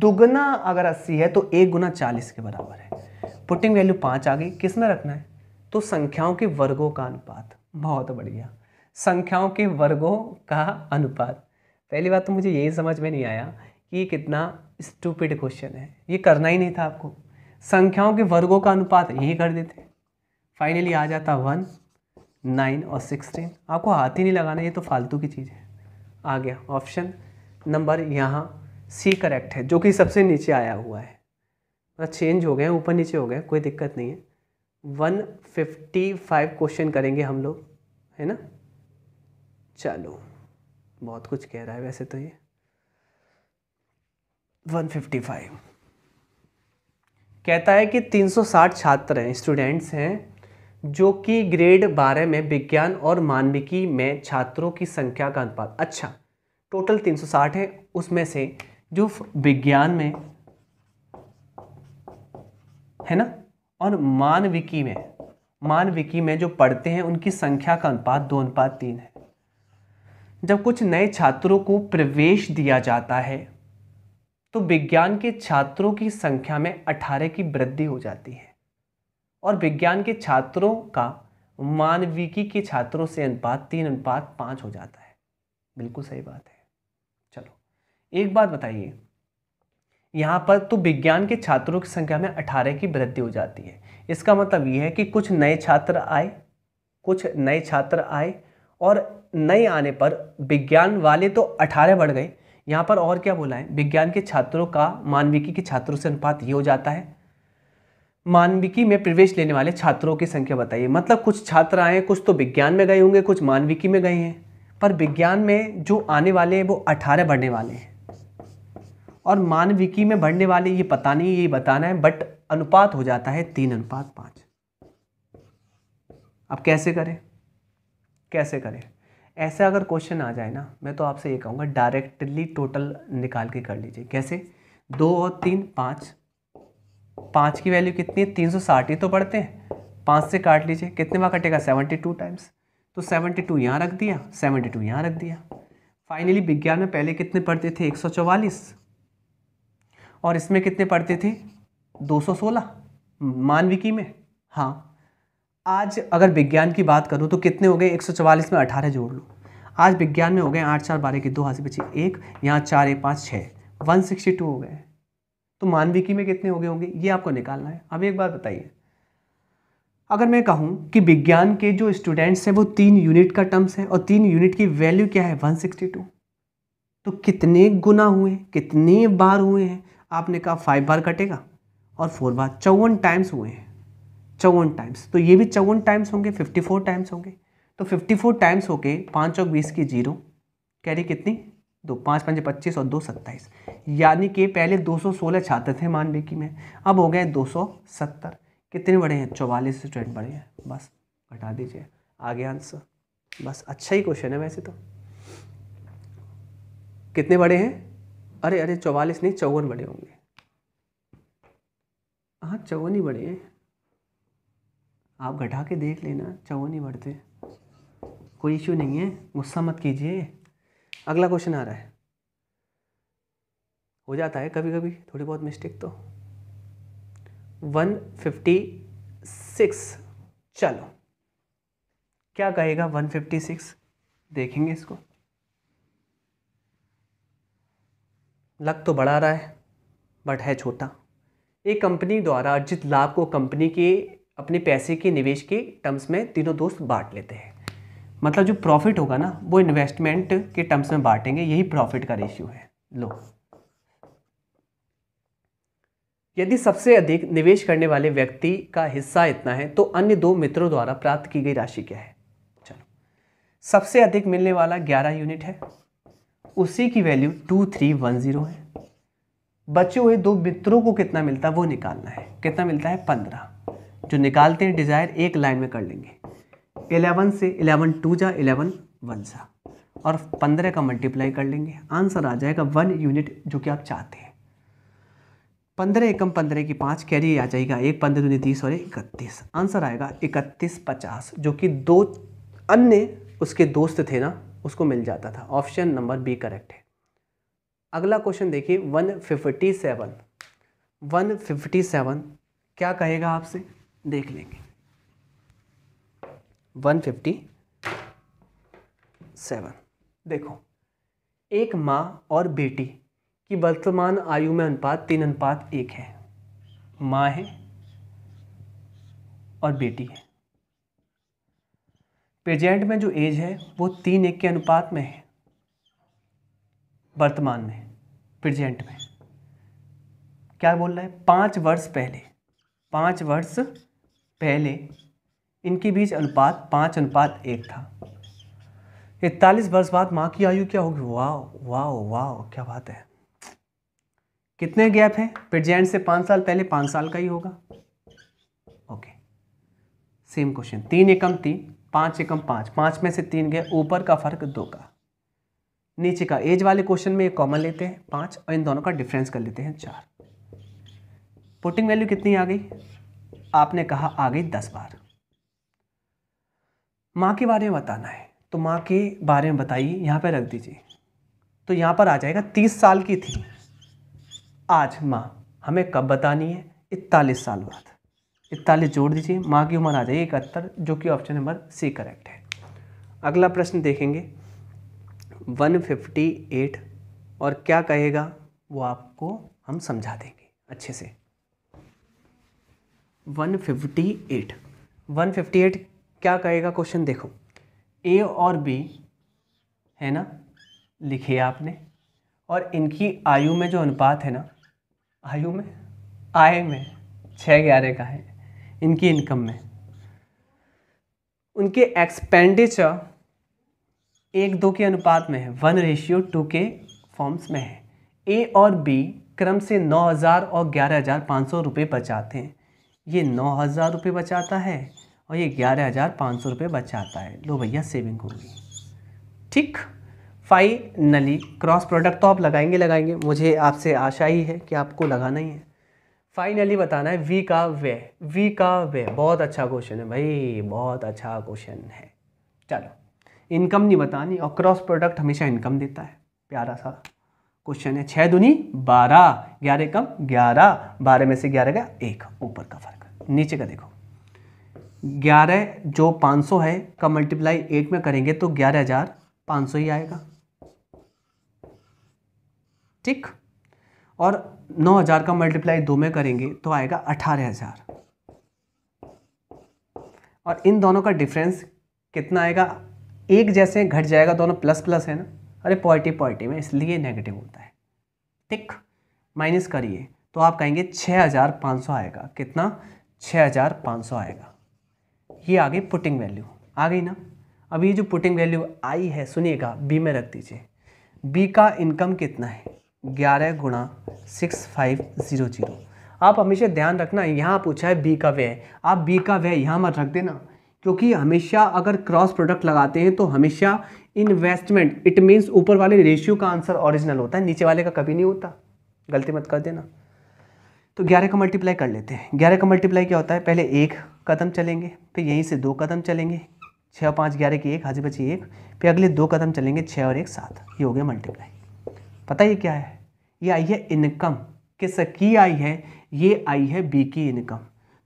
दुगना अगर अस्सी है तो एक गुना चालीस के बराबर है पुटिंग वैल्यू पाँच आ गई किस में रखना है तो संख्याओं के वर्गों का अनुपात बहुत बढ़िया संख्याओं के वर्गों का अनुपात पहली बात तो मुझे यही समझ में नहीं आया कि ये कितना स्टूपिड क्वेश्चन है ये करना ही नहीं था आपको संख्याओं के वर्गों का अनुपात यही कर देते फाइनली आ जाता वन नाइन और सिक्सटीन आपको हाथ ही नहीं लगाना ये तो फालतू की चीज़ है आ गया ऑप्शन नंबर यहाँ सी करेक्ट है जो कि सबसे नीचे आया हुआ है मतलब चेंज हो गए ऊपर नीचे हो गए कोई दिक्कत नहीं है वन फिफ्टी फाइव क्वेश्चन करेंगे हम लोग है ना चलो बहुत कुछ कह रहा है वैसे तो ये वन फिफ्टी फाइव कहता है कि तीन सौ साठ छात्र हैं स्टूडेंट्स हैं जो कि ग्रेड बारह में विज्ञान और मानविकी में छात्रों की संख्या का अनुपात अच्छा टोटल 360 है उसमें से जो विज्ञान में है ना और मानविकी में मानविकी में जो पढ़ते हैं उनकी संख्या का अनुपात दो अनुपात तीन है जब कुछ नए छात्रों को प्रवेश दिया जाता है तो विज्ञान के छात्रों की संख्या में 18 की वृद्धि हो जाती है और विज्ञान के छात्रों का मानविकी के छात्रों से अनुपात तीन अनुपात पाँच हो जाता है बिल्कुल सही बात है चलो एक बात बताइए यहाँ पर तो विज्ञान के छात्रों की संख्या में अठारह की वृद्धि हो जाती है इसका मतलब ये है कि कुछ नए छात्र आए कुछ नए छात्र आए और नए आने पर विज्ञान वाले तो अठारह बढ़ गए यहाँ पर और क्या बोला है विज्ञान के छात्रों का मानविकी के छात्रों से अनुपात ये हो जाता है मानविकी में प्रवेश लेने वाले छात्रों की संख्या बताइए मतलब कुछ छात्र आए कुछ तो विज्ञान में गए होंगे कुछ मानविकी में गए हैं पर विज्ञान में जो आने वाले हैं वो अठारह बढ़ने वाले हैं और मानविकी में बढ़ने वाले ये पता नहीं ये बताना है बट अनुपात हो जाता है तीन अनुपात पाँच अब कैसे करें कैसे करें ऐसा अगर क्वेश्चन आ जाए ना मैं तो आपसे ये कहूँगा डायरेक्टली टोटल निकाल के कर लीजिए कैसे दो और तीन पाँच पाँच की वैल्यू कितनी है तीन सौ साठ ही तो पढ़ते हैं पाँच से काट लीजिए कितने बार कटेगा सेवेंटी टू टाइम्स तो सेवेंटी टू यहाँ रख दिया सेवेंटी टू यहाँ रख दिया फाइनली विज्ञान में पहले कितने पढ़ते थे एक सौ चौवालीस और इसमें कितने पढ़ते थे दो सौ सोलह मानविकी में हाँ आज अगर विज्ञान की बात करूँ तो कितने हो गए एक सौ चवालीस में अठारह जोड़ लो आज विज्ञान में हो गए आठ चार बारह के दो हाँ से बचे एक यहाँ चार एक पाँच छः वन सिक्सटी टू हो गए तो मानविकी में कितने हो गए होंगे ये आपको निकालना है अब एक बात बताइए अगर मैं कहूँ कि विज्ञान के जो स्टूडेंट्स हैं वो तीन यूनिट का टर्म्स है और तीन यूनिट की वैल्यू क्या है 162 तो कितने गुना हुए कितने बार हुए हैं आपने कहा फाइव बार कटेगा और फोर बार चौवन टाइम्स हुए हैं चौवन टाइम्स तो ये भी चौवन टाइम्स होंगे फोर टाइम्स होंगे तो फ़ोर टाइम्स होके पाँच और बीस की जीरो कैरी कितनी दो पाँच पाँच पच्चीस और दो सत्ताईस यानी कि पहले 216 छात्र थे मानविकी में अब हो गए 270 कितने बड़े हैं चौवालीस स्टूडेंट बड़े हैं बस घटा दीजिए आगे आंसर बस अच्छा ही क्वेश्चन है वैसे तो कितने बड़े हैं अरे अरे चौवालीस नहीं चौवन बड़े होंगे हाँ चौवन ही बड़े हैं आप घटा के देख लेना चौवन ही बढ़ते कोई इश्यू नहीं है गुस्सा मत कीजिए अगला क्वेश्चन आ रहा है हो जाता है कभी कभी थोड़ी बहुत मिस्टेक तो वन फिफ्टी सिक्स चलो क्या कहेगा वन फिफ्टी सिक्स देखेंगे इसको लग तो बढ़ा रहा है बट है छोटा एक कंपनी द्वारा अर्जित लाभ को कंपनी के अपने पैसे के निवेश के टर्म्स में तीनों दोस्त बांट लेते हैं मतलब जो प्रॉफिट होगा ना वो इन्वेस्टमेंट के टर्म्स में बांटेंगे यही प्रॉफिट का रेशियो है लो यदि सबसे अधिक निवेश करने वाले व्यक्ति का हिस्सा इतना है तो अन्य दो मित्रों द्वारा प्राप्त की गई राशि क्या है चलो सबसे अधिक मिलने वाला ग्यारह यूनिट है उसी की value two three one zero है बचे हुए दो मित्रों को कितना मिलता है वो निकालना है कितना मिलता है पंद्रह जो निकालते हैं डिज़ायर एक लाइन में कर लेंगे इलेवन से इलेवन टू जा इलेवन वन सा और पंद्रह का मल्टीप्लाई कर लेंगे आंसर आ जाएगा वन यूनिट जो कि आप चाहते हैं पंद्रह एकम पंद्रह की पाँच कैरी आ जाएगा एक पंद्रह दूनी तीस और इकतीस आंसर आएगा इकतीस पचास जो कि दो अन्य उसके दोस्त थे ना उसको मिल जाता था ऑप्शन नंबर बी करेक्ट है अगला क्वेश्चन देखिए one fifty seven one fifty seven क्या कहेगा आपसे देख लेंगे वन फिफ्टी सेवन देखो एक माँ और बेटी कि वर्तमान आयु में अनुपात तीन अनुपात एक है माँ है और बेटी है प्रेजेंट में जो एज है वो तीन एक के अनुपात में है वर्तमान में प्रेजेंट में क्या बोल रहा है पाँच वर्ष पहले पाँच वर्ष पहले इनके बीच अनुपात पाँच अनुपात एक था इकतालीस वर्ष बाद माँ की आयु क्या होगी वाह वाह वाह क्या बात है कितने गैप है प्रेजेंट से पाँच साल पहले पाँच साल का ही होगा ओके सेम क्वेश्चन तीन एकम तीन पाँच एकम पाँच पाँच में से तीन गए ऊपर का फर्क दो का नीचे का एज वाले क्वेश्चन में कॉमन लेते हैं पाँच और इन दोनों का डिफरेंस कर लेते हैं चार पुटिंग वैल्यू कितनी आ गई आपने कहा आ गई दस बार माँ के बारे में बताना है तो माँ के बारे में बताइए यहाँ पर रख दीजिए तो यहाँ पर आ जाएगा तीस साल की थी आज माँ हमें कब बतानी है इकतालीस साल बाद इकतालीस जोड़ दीजिए माँ की उम्र आ जाएगी इकहत्तर जो कि ऑप्शन नंबर सी करेक्ट है अगला प्रश्न देखेंगे 158 और क्या कहेगा वो आपको हम समझा देंगे अच्छे से 158 158 क्या कहेगा क्वेश्चन देखो ए और बी है ना लिखे आपने और इनकी आयु में जो अनुपात है ना आयु में आय में छः ग्यारह का है इनकी इनकम में उनके एक्सपेंडिचर एक दो के अनुपात में है वन रेशियो टू के फॉर्म्स में है ए और बी क्रम से नौ हज़ार और ग्यारह हज़ार पाँच सौ रुपये बचाते हैं ये नौ हज़ार रुपये बचाता है और ये ग्यारह हज़ार पाँच सौ रुपये बचाता है लो भैया सेविंग होगी ठीक फाइनली क्रॉस प्रोडक्ट तो आप लगाएंगे लगाएंगे मुझे आपसे आशा ही है कि आपको लगाना ही है फाइनली बताना है वी का वे वी का वे बहुत अच्छा क्वेश्चन है भाई बहुत अच्छा क्वेश्चन है चलो इनकम नहीं बतानी और क्रॉस प्रोडक्ट हमेशा इनकम देता है प्यारा सा क्वेश्चन है छः दुनी बारह ग्यारह कम ग्यारह बारह में से ग्यारह का एक ऊपर का फर्क नीचे का देखो ग्यारह जो पाँच सौ है का मल्टीप्लाई एट में करेंगे तो ग्यारह हज़ार पाँच सौ ही आएगा ठीक और 9000 का मल्टीप्लाई दो में करेंगे तो आएगा अठारह हज़ार और इन दोनों का डिफरेंस कितना आएगा एक जैसे घट जाएगा दोनों प्लस प्लस है ना अरे पॉइटी पॉइटी में इसलिए नेगेटिव होता है ठीक माइनस करिए तो आप कहेंगे 6500 आएगा कितना 6500 आएगा ये आ गई पुटिंग वैल्यू आ गई ना अब ये जो पुटिंग वैल्यू आई है सुनिएगा बी में रख दीजिए बी का इनकम कितना है ग्यारह गुणा सिक्स फाइव ज़ीरो जीरो आप हमेशा ध्यान रखना यहाँ पूछा है बी का वे आप बी का वे यहाँ मत रख देना क्योंकि हमेशा अगर क्रॉस प्रोडक्ट लगाते हैं तो हमेशा इन्वेस्टमेंट इट मीन्स ऊपर वाले रेशियो का आंसर ओरिजिनल होता है नीचे वाले का कभी नहीं होता गलती मत कर देना तो ग्यारह का मल्टीप्लाई कर लेते हैं ग्यारह का मल्टीप्लाई क्या होता है पहले एक कदम चलेंगे फिर यहीं से दो कदम चलेंगे छः पाँच ग्यारह की एक हाजी बची एक फिर अगले दो कदम चलेंगे छः और एक सात ये हो गया मल्टीप्लाई पता ये क्या है ये आई है इनकम किस की आई है ये आई है बी की इनकम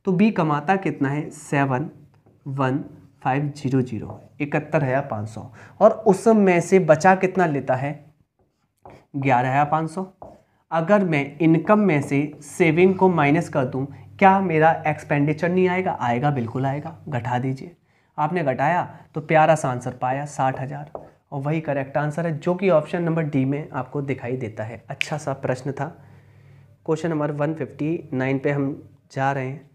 तो बी कमाता कितना है seven one five zero zero इकहत्तर हज़ार पाँच सौ और उस में से बचा कितना लेता है ग्यारह हज़ार पाँच सौ अगर मैं इनकम में से सेविंग को माइनस कर दूं क्या मेरा एक्सपेंडिचर नहीं आएगा आएगा बिल्कुल आएगा घटा दीजिए आपने घटाया तो प्यारा सा आंसर पाया साठ हज़ार और वही करेक्ट आंसर है जो कि ऑप्शन नंबर डी में आपको दिखाई देता है अच्छा सा प्रश्न था क्वेश्चन नंबर 159 पे हम जा रहे हैं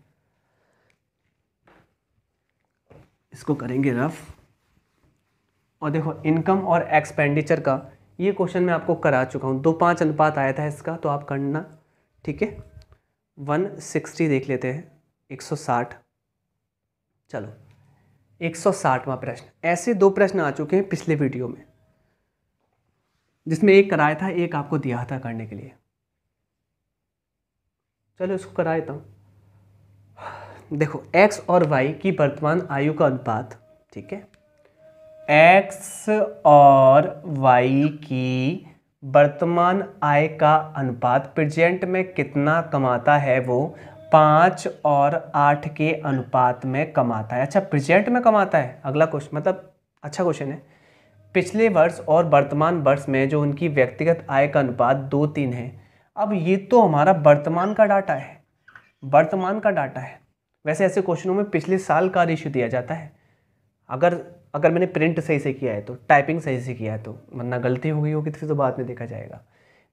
इसको करेंगे रफ और देखो इनकम और एक्सपेंडिचर का ये क्वेश्चन मैं आपको करा चुका हूँ दो पाँच अनुपात आया था इसका तो आप करना ठीक है वन सिक्सटी देख लेते हैं एक सौ साठ चलो 160वां प्रश्न ऐसे दो प्रश्न आ चुके हैं पिछले वीडियो में जिसमें एक कराया था एक आपको दिया था करने के लिए चलो इसको करा देता हूँ देखो x और y की वर्तमान आयु का अनुपात ठीक है x और y की वर्तमान आय का अनुपात प्रेजेंट में कितना कमाता है वो पाँच और आठ के अनुपात में कमाता है अच्छा प्रेजेंट में कमाता है अगला क्वेश्चन मतलब अच्छा क्वेश्चन है पिछले वर्ष और वर्तमान वर्ष में जो उनकी व्यक्तिगत आय का अनुपात दो तीन है अब ये तो हमारा वर्तमान का डाटा है वर्तमान का डाटा है वैसे ऐसे क्वेश्चनों में पिछले साल का रिश्यू दिया जाता है अगर अगर मैंने प्रिंट सही से किया है तो टाइपिंग सही से किया है तो वरना गलती हो गई होगी तो फिर तो बाद में देखा जाएगा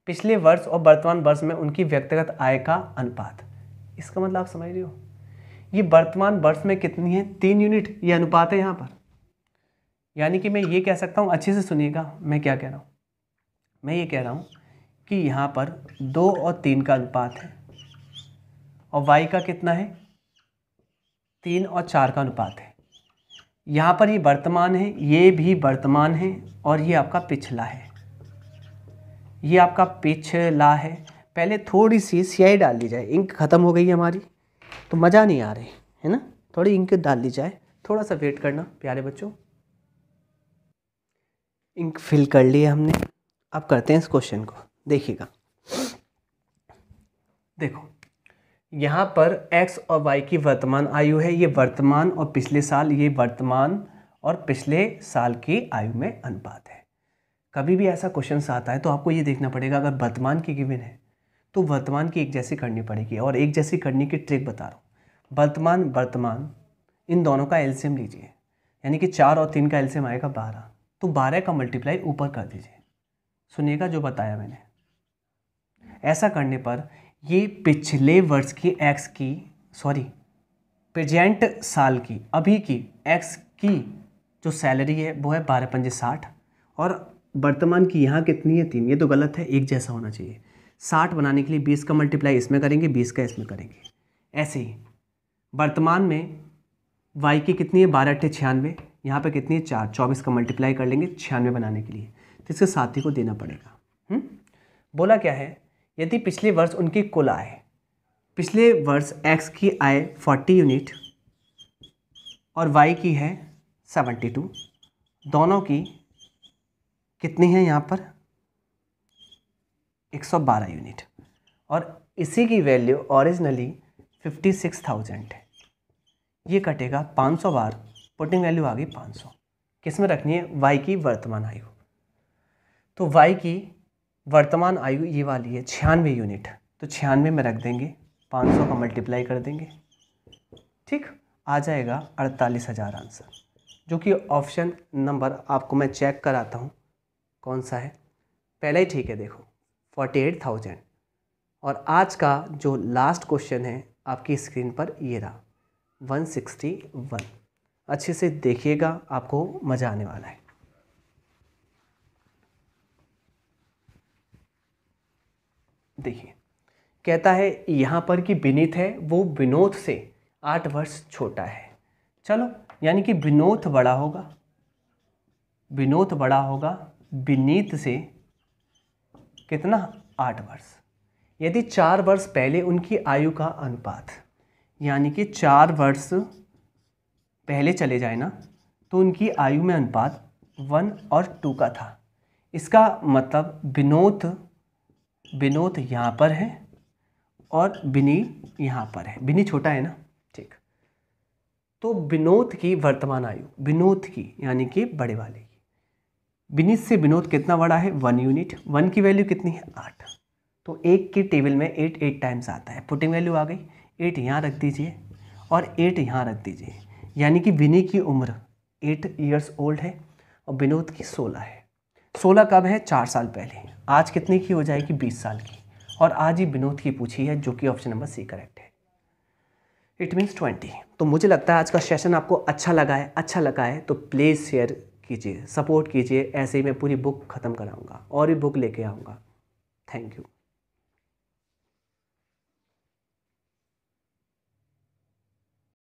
पिछले वर्ष और वर्तमान वर्ष में उनकी व्यक्तिगत आय का अनुपात इसका मतलब आप समझ रहे हो ये वर्तमान वर्ष में कितनी है तीन यूनिट ये अनुपात है यहाँ पर यानी कि मैं ये कह सकता हूँ अच्छे से सुनिएगा मैं क्या कह रहा हूँ मैं ये कह रहा हूँ कि यहाँ पर दो और तीन का अनुपात है और वाई का कितना है तीन और चार का अनुपात है यहाँ पर ये वर्तमान है ये भी वर्तमान है और ये आपका पिछला है ये आपका पिछला है पहले थोड़ी सी स्याही डाल दी जाए इंक ख़त्म हो गई हमारी तो मज़ा नहीं आ रही है ना थोड़ी इंक डाल दी जाए थोड़ा सा वेट करना प्यारे बच्चों इंक फिल कर लिए हमने अब करते हैं इस क्वेश्चन को देखिएगा देखो यहाँ पर x और y की वर्तमान आयु है ये वर्तमान और पिछले साल ये वर्तमान और पिछले साल की आयु में अनुपात है कभी भी ऐसा क्वेश्चन आता है तो आपको ये देखना पड़ेगा अगर वर्तमान की गिवन है तो वर्तमान की एक जैसी करनी पड़ेगी और एक जैसी करने की ट्रिक बता रहा हूँ वर्तमान वर्तमान इन दोनों का एल्सियम लीजिए यानी कि चार और तीन का एल्सियम आएगा बारह तो बारह का मल्टीप्लाई ऊपर कर दीजिए सुनिएगा जो बताया मैंने ऐसा करने पर ये पिछले वर्ष की एक्स की सॉरी प्रजेंट साल की अभी की एक्स की जो सैलरी है वो है बारह पंजे साठ और वर्तमान की यहाँ कितनी है तीन ये तो गलत है एक जैसा होना चाहिए साठ बनाने के लिए बीस का मल्टीप्लाई इसमें करेंगे बीस का इसमें करेंगे ऐसे ही वर्तमान में वाई की कितनी है बारह अट्ठे छियानवे यहाँ पर कितनी है चार चौबीस का मल्टीप्लाई कर लेंगे छियानवे बनाने के लिए तो इसके साथी को देना पड़ेगा हुँ? हम्म? बोला क्या है यदि पिछले वर्ष उनकी कुल आय पिछले वर्ष एक्स की आय फोर्टी यूनिट और वाई की है सेवेंटी टू दोनों की कितनी है यहाँ पर 112 यूनिट और इसी की वैल्यू ओरिजिनली 56,000 है ये कटेगा 500 बार पुटिंग वैल्यू आ गई 500 किस में रखनी है वाई की वर्तमान आयु तो वाई की वर्तमान आयु ये वाली है छियानवे यूनिट तो छियानवे में रख देंगे 500 का मल्टीप्लाई कर देंगे ठीक आ जाएगा अड़तालीस हज़ार आंसर जो कि ऑप्शन नंबर आपको मैं चेक कराता हूँ कौन सा है पहले ही ठीक है देखो फोर्टी एट थाउजेंड और आज का जो लास्ट क्वेश्चन है आपकी स्क्रीन पर ये रहा वन सिक्सटी वन अच्छे से देखिएगा आपको मज़ा आने वाला है देखिए कहता है यहाँ पर कि विनीत है वो विनोद से आठ वर्ष छोटा है चलो यानी कि विनोद बड़ा होगा विनोद बड़ा होगा विनीत से कितना आठ वर्ष यदि चार वर्ष पहले उनकी आयु का अनुपात यानी कि चार वर्ष पहले चले जाए ना तो उनकी आयु में अनुपात वन और टू का था इसका मतलब विनोद विनोद यहाँ पर है और बिनी यहाँ पर है बिनी छोटा है ना ठीक तो विनोद की वर्तमान आयु विनोद की यानी कि बड़े वाले विनीत से विनोद कितना बड़ा है वन यूनिट वन की वैल्यू कितनी है आठ तो एक के टेबल में एट एट टाइम्स आता है पुटिंग वैल्यू आ गई एट यहाँ रख दीजिए और एट यहाँ रख दीजिए यानी कि विनी की उम्र एट ईयर्स ओल्ड है और विनोद की सोलह है सोलह कब है चार साल पहले आज कितने की हो जाएगी बीस साल की और आज ही विनोद की पूछी है जो कि ऑप्शन नंबर सी करेक्ट है इट मीन्स ट्वेंटी तो मुझे लगता है आज का सेशन आपको अच्छा लगा है अच्छा लगा है तो प्लीज़ शेयर कीजिए सपोर्ट कीजिए ऐसे ही मैं पूरी बुक ख़त्म कराऊँगा और भी बुक लेके आऊँगा थैंक यू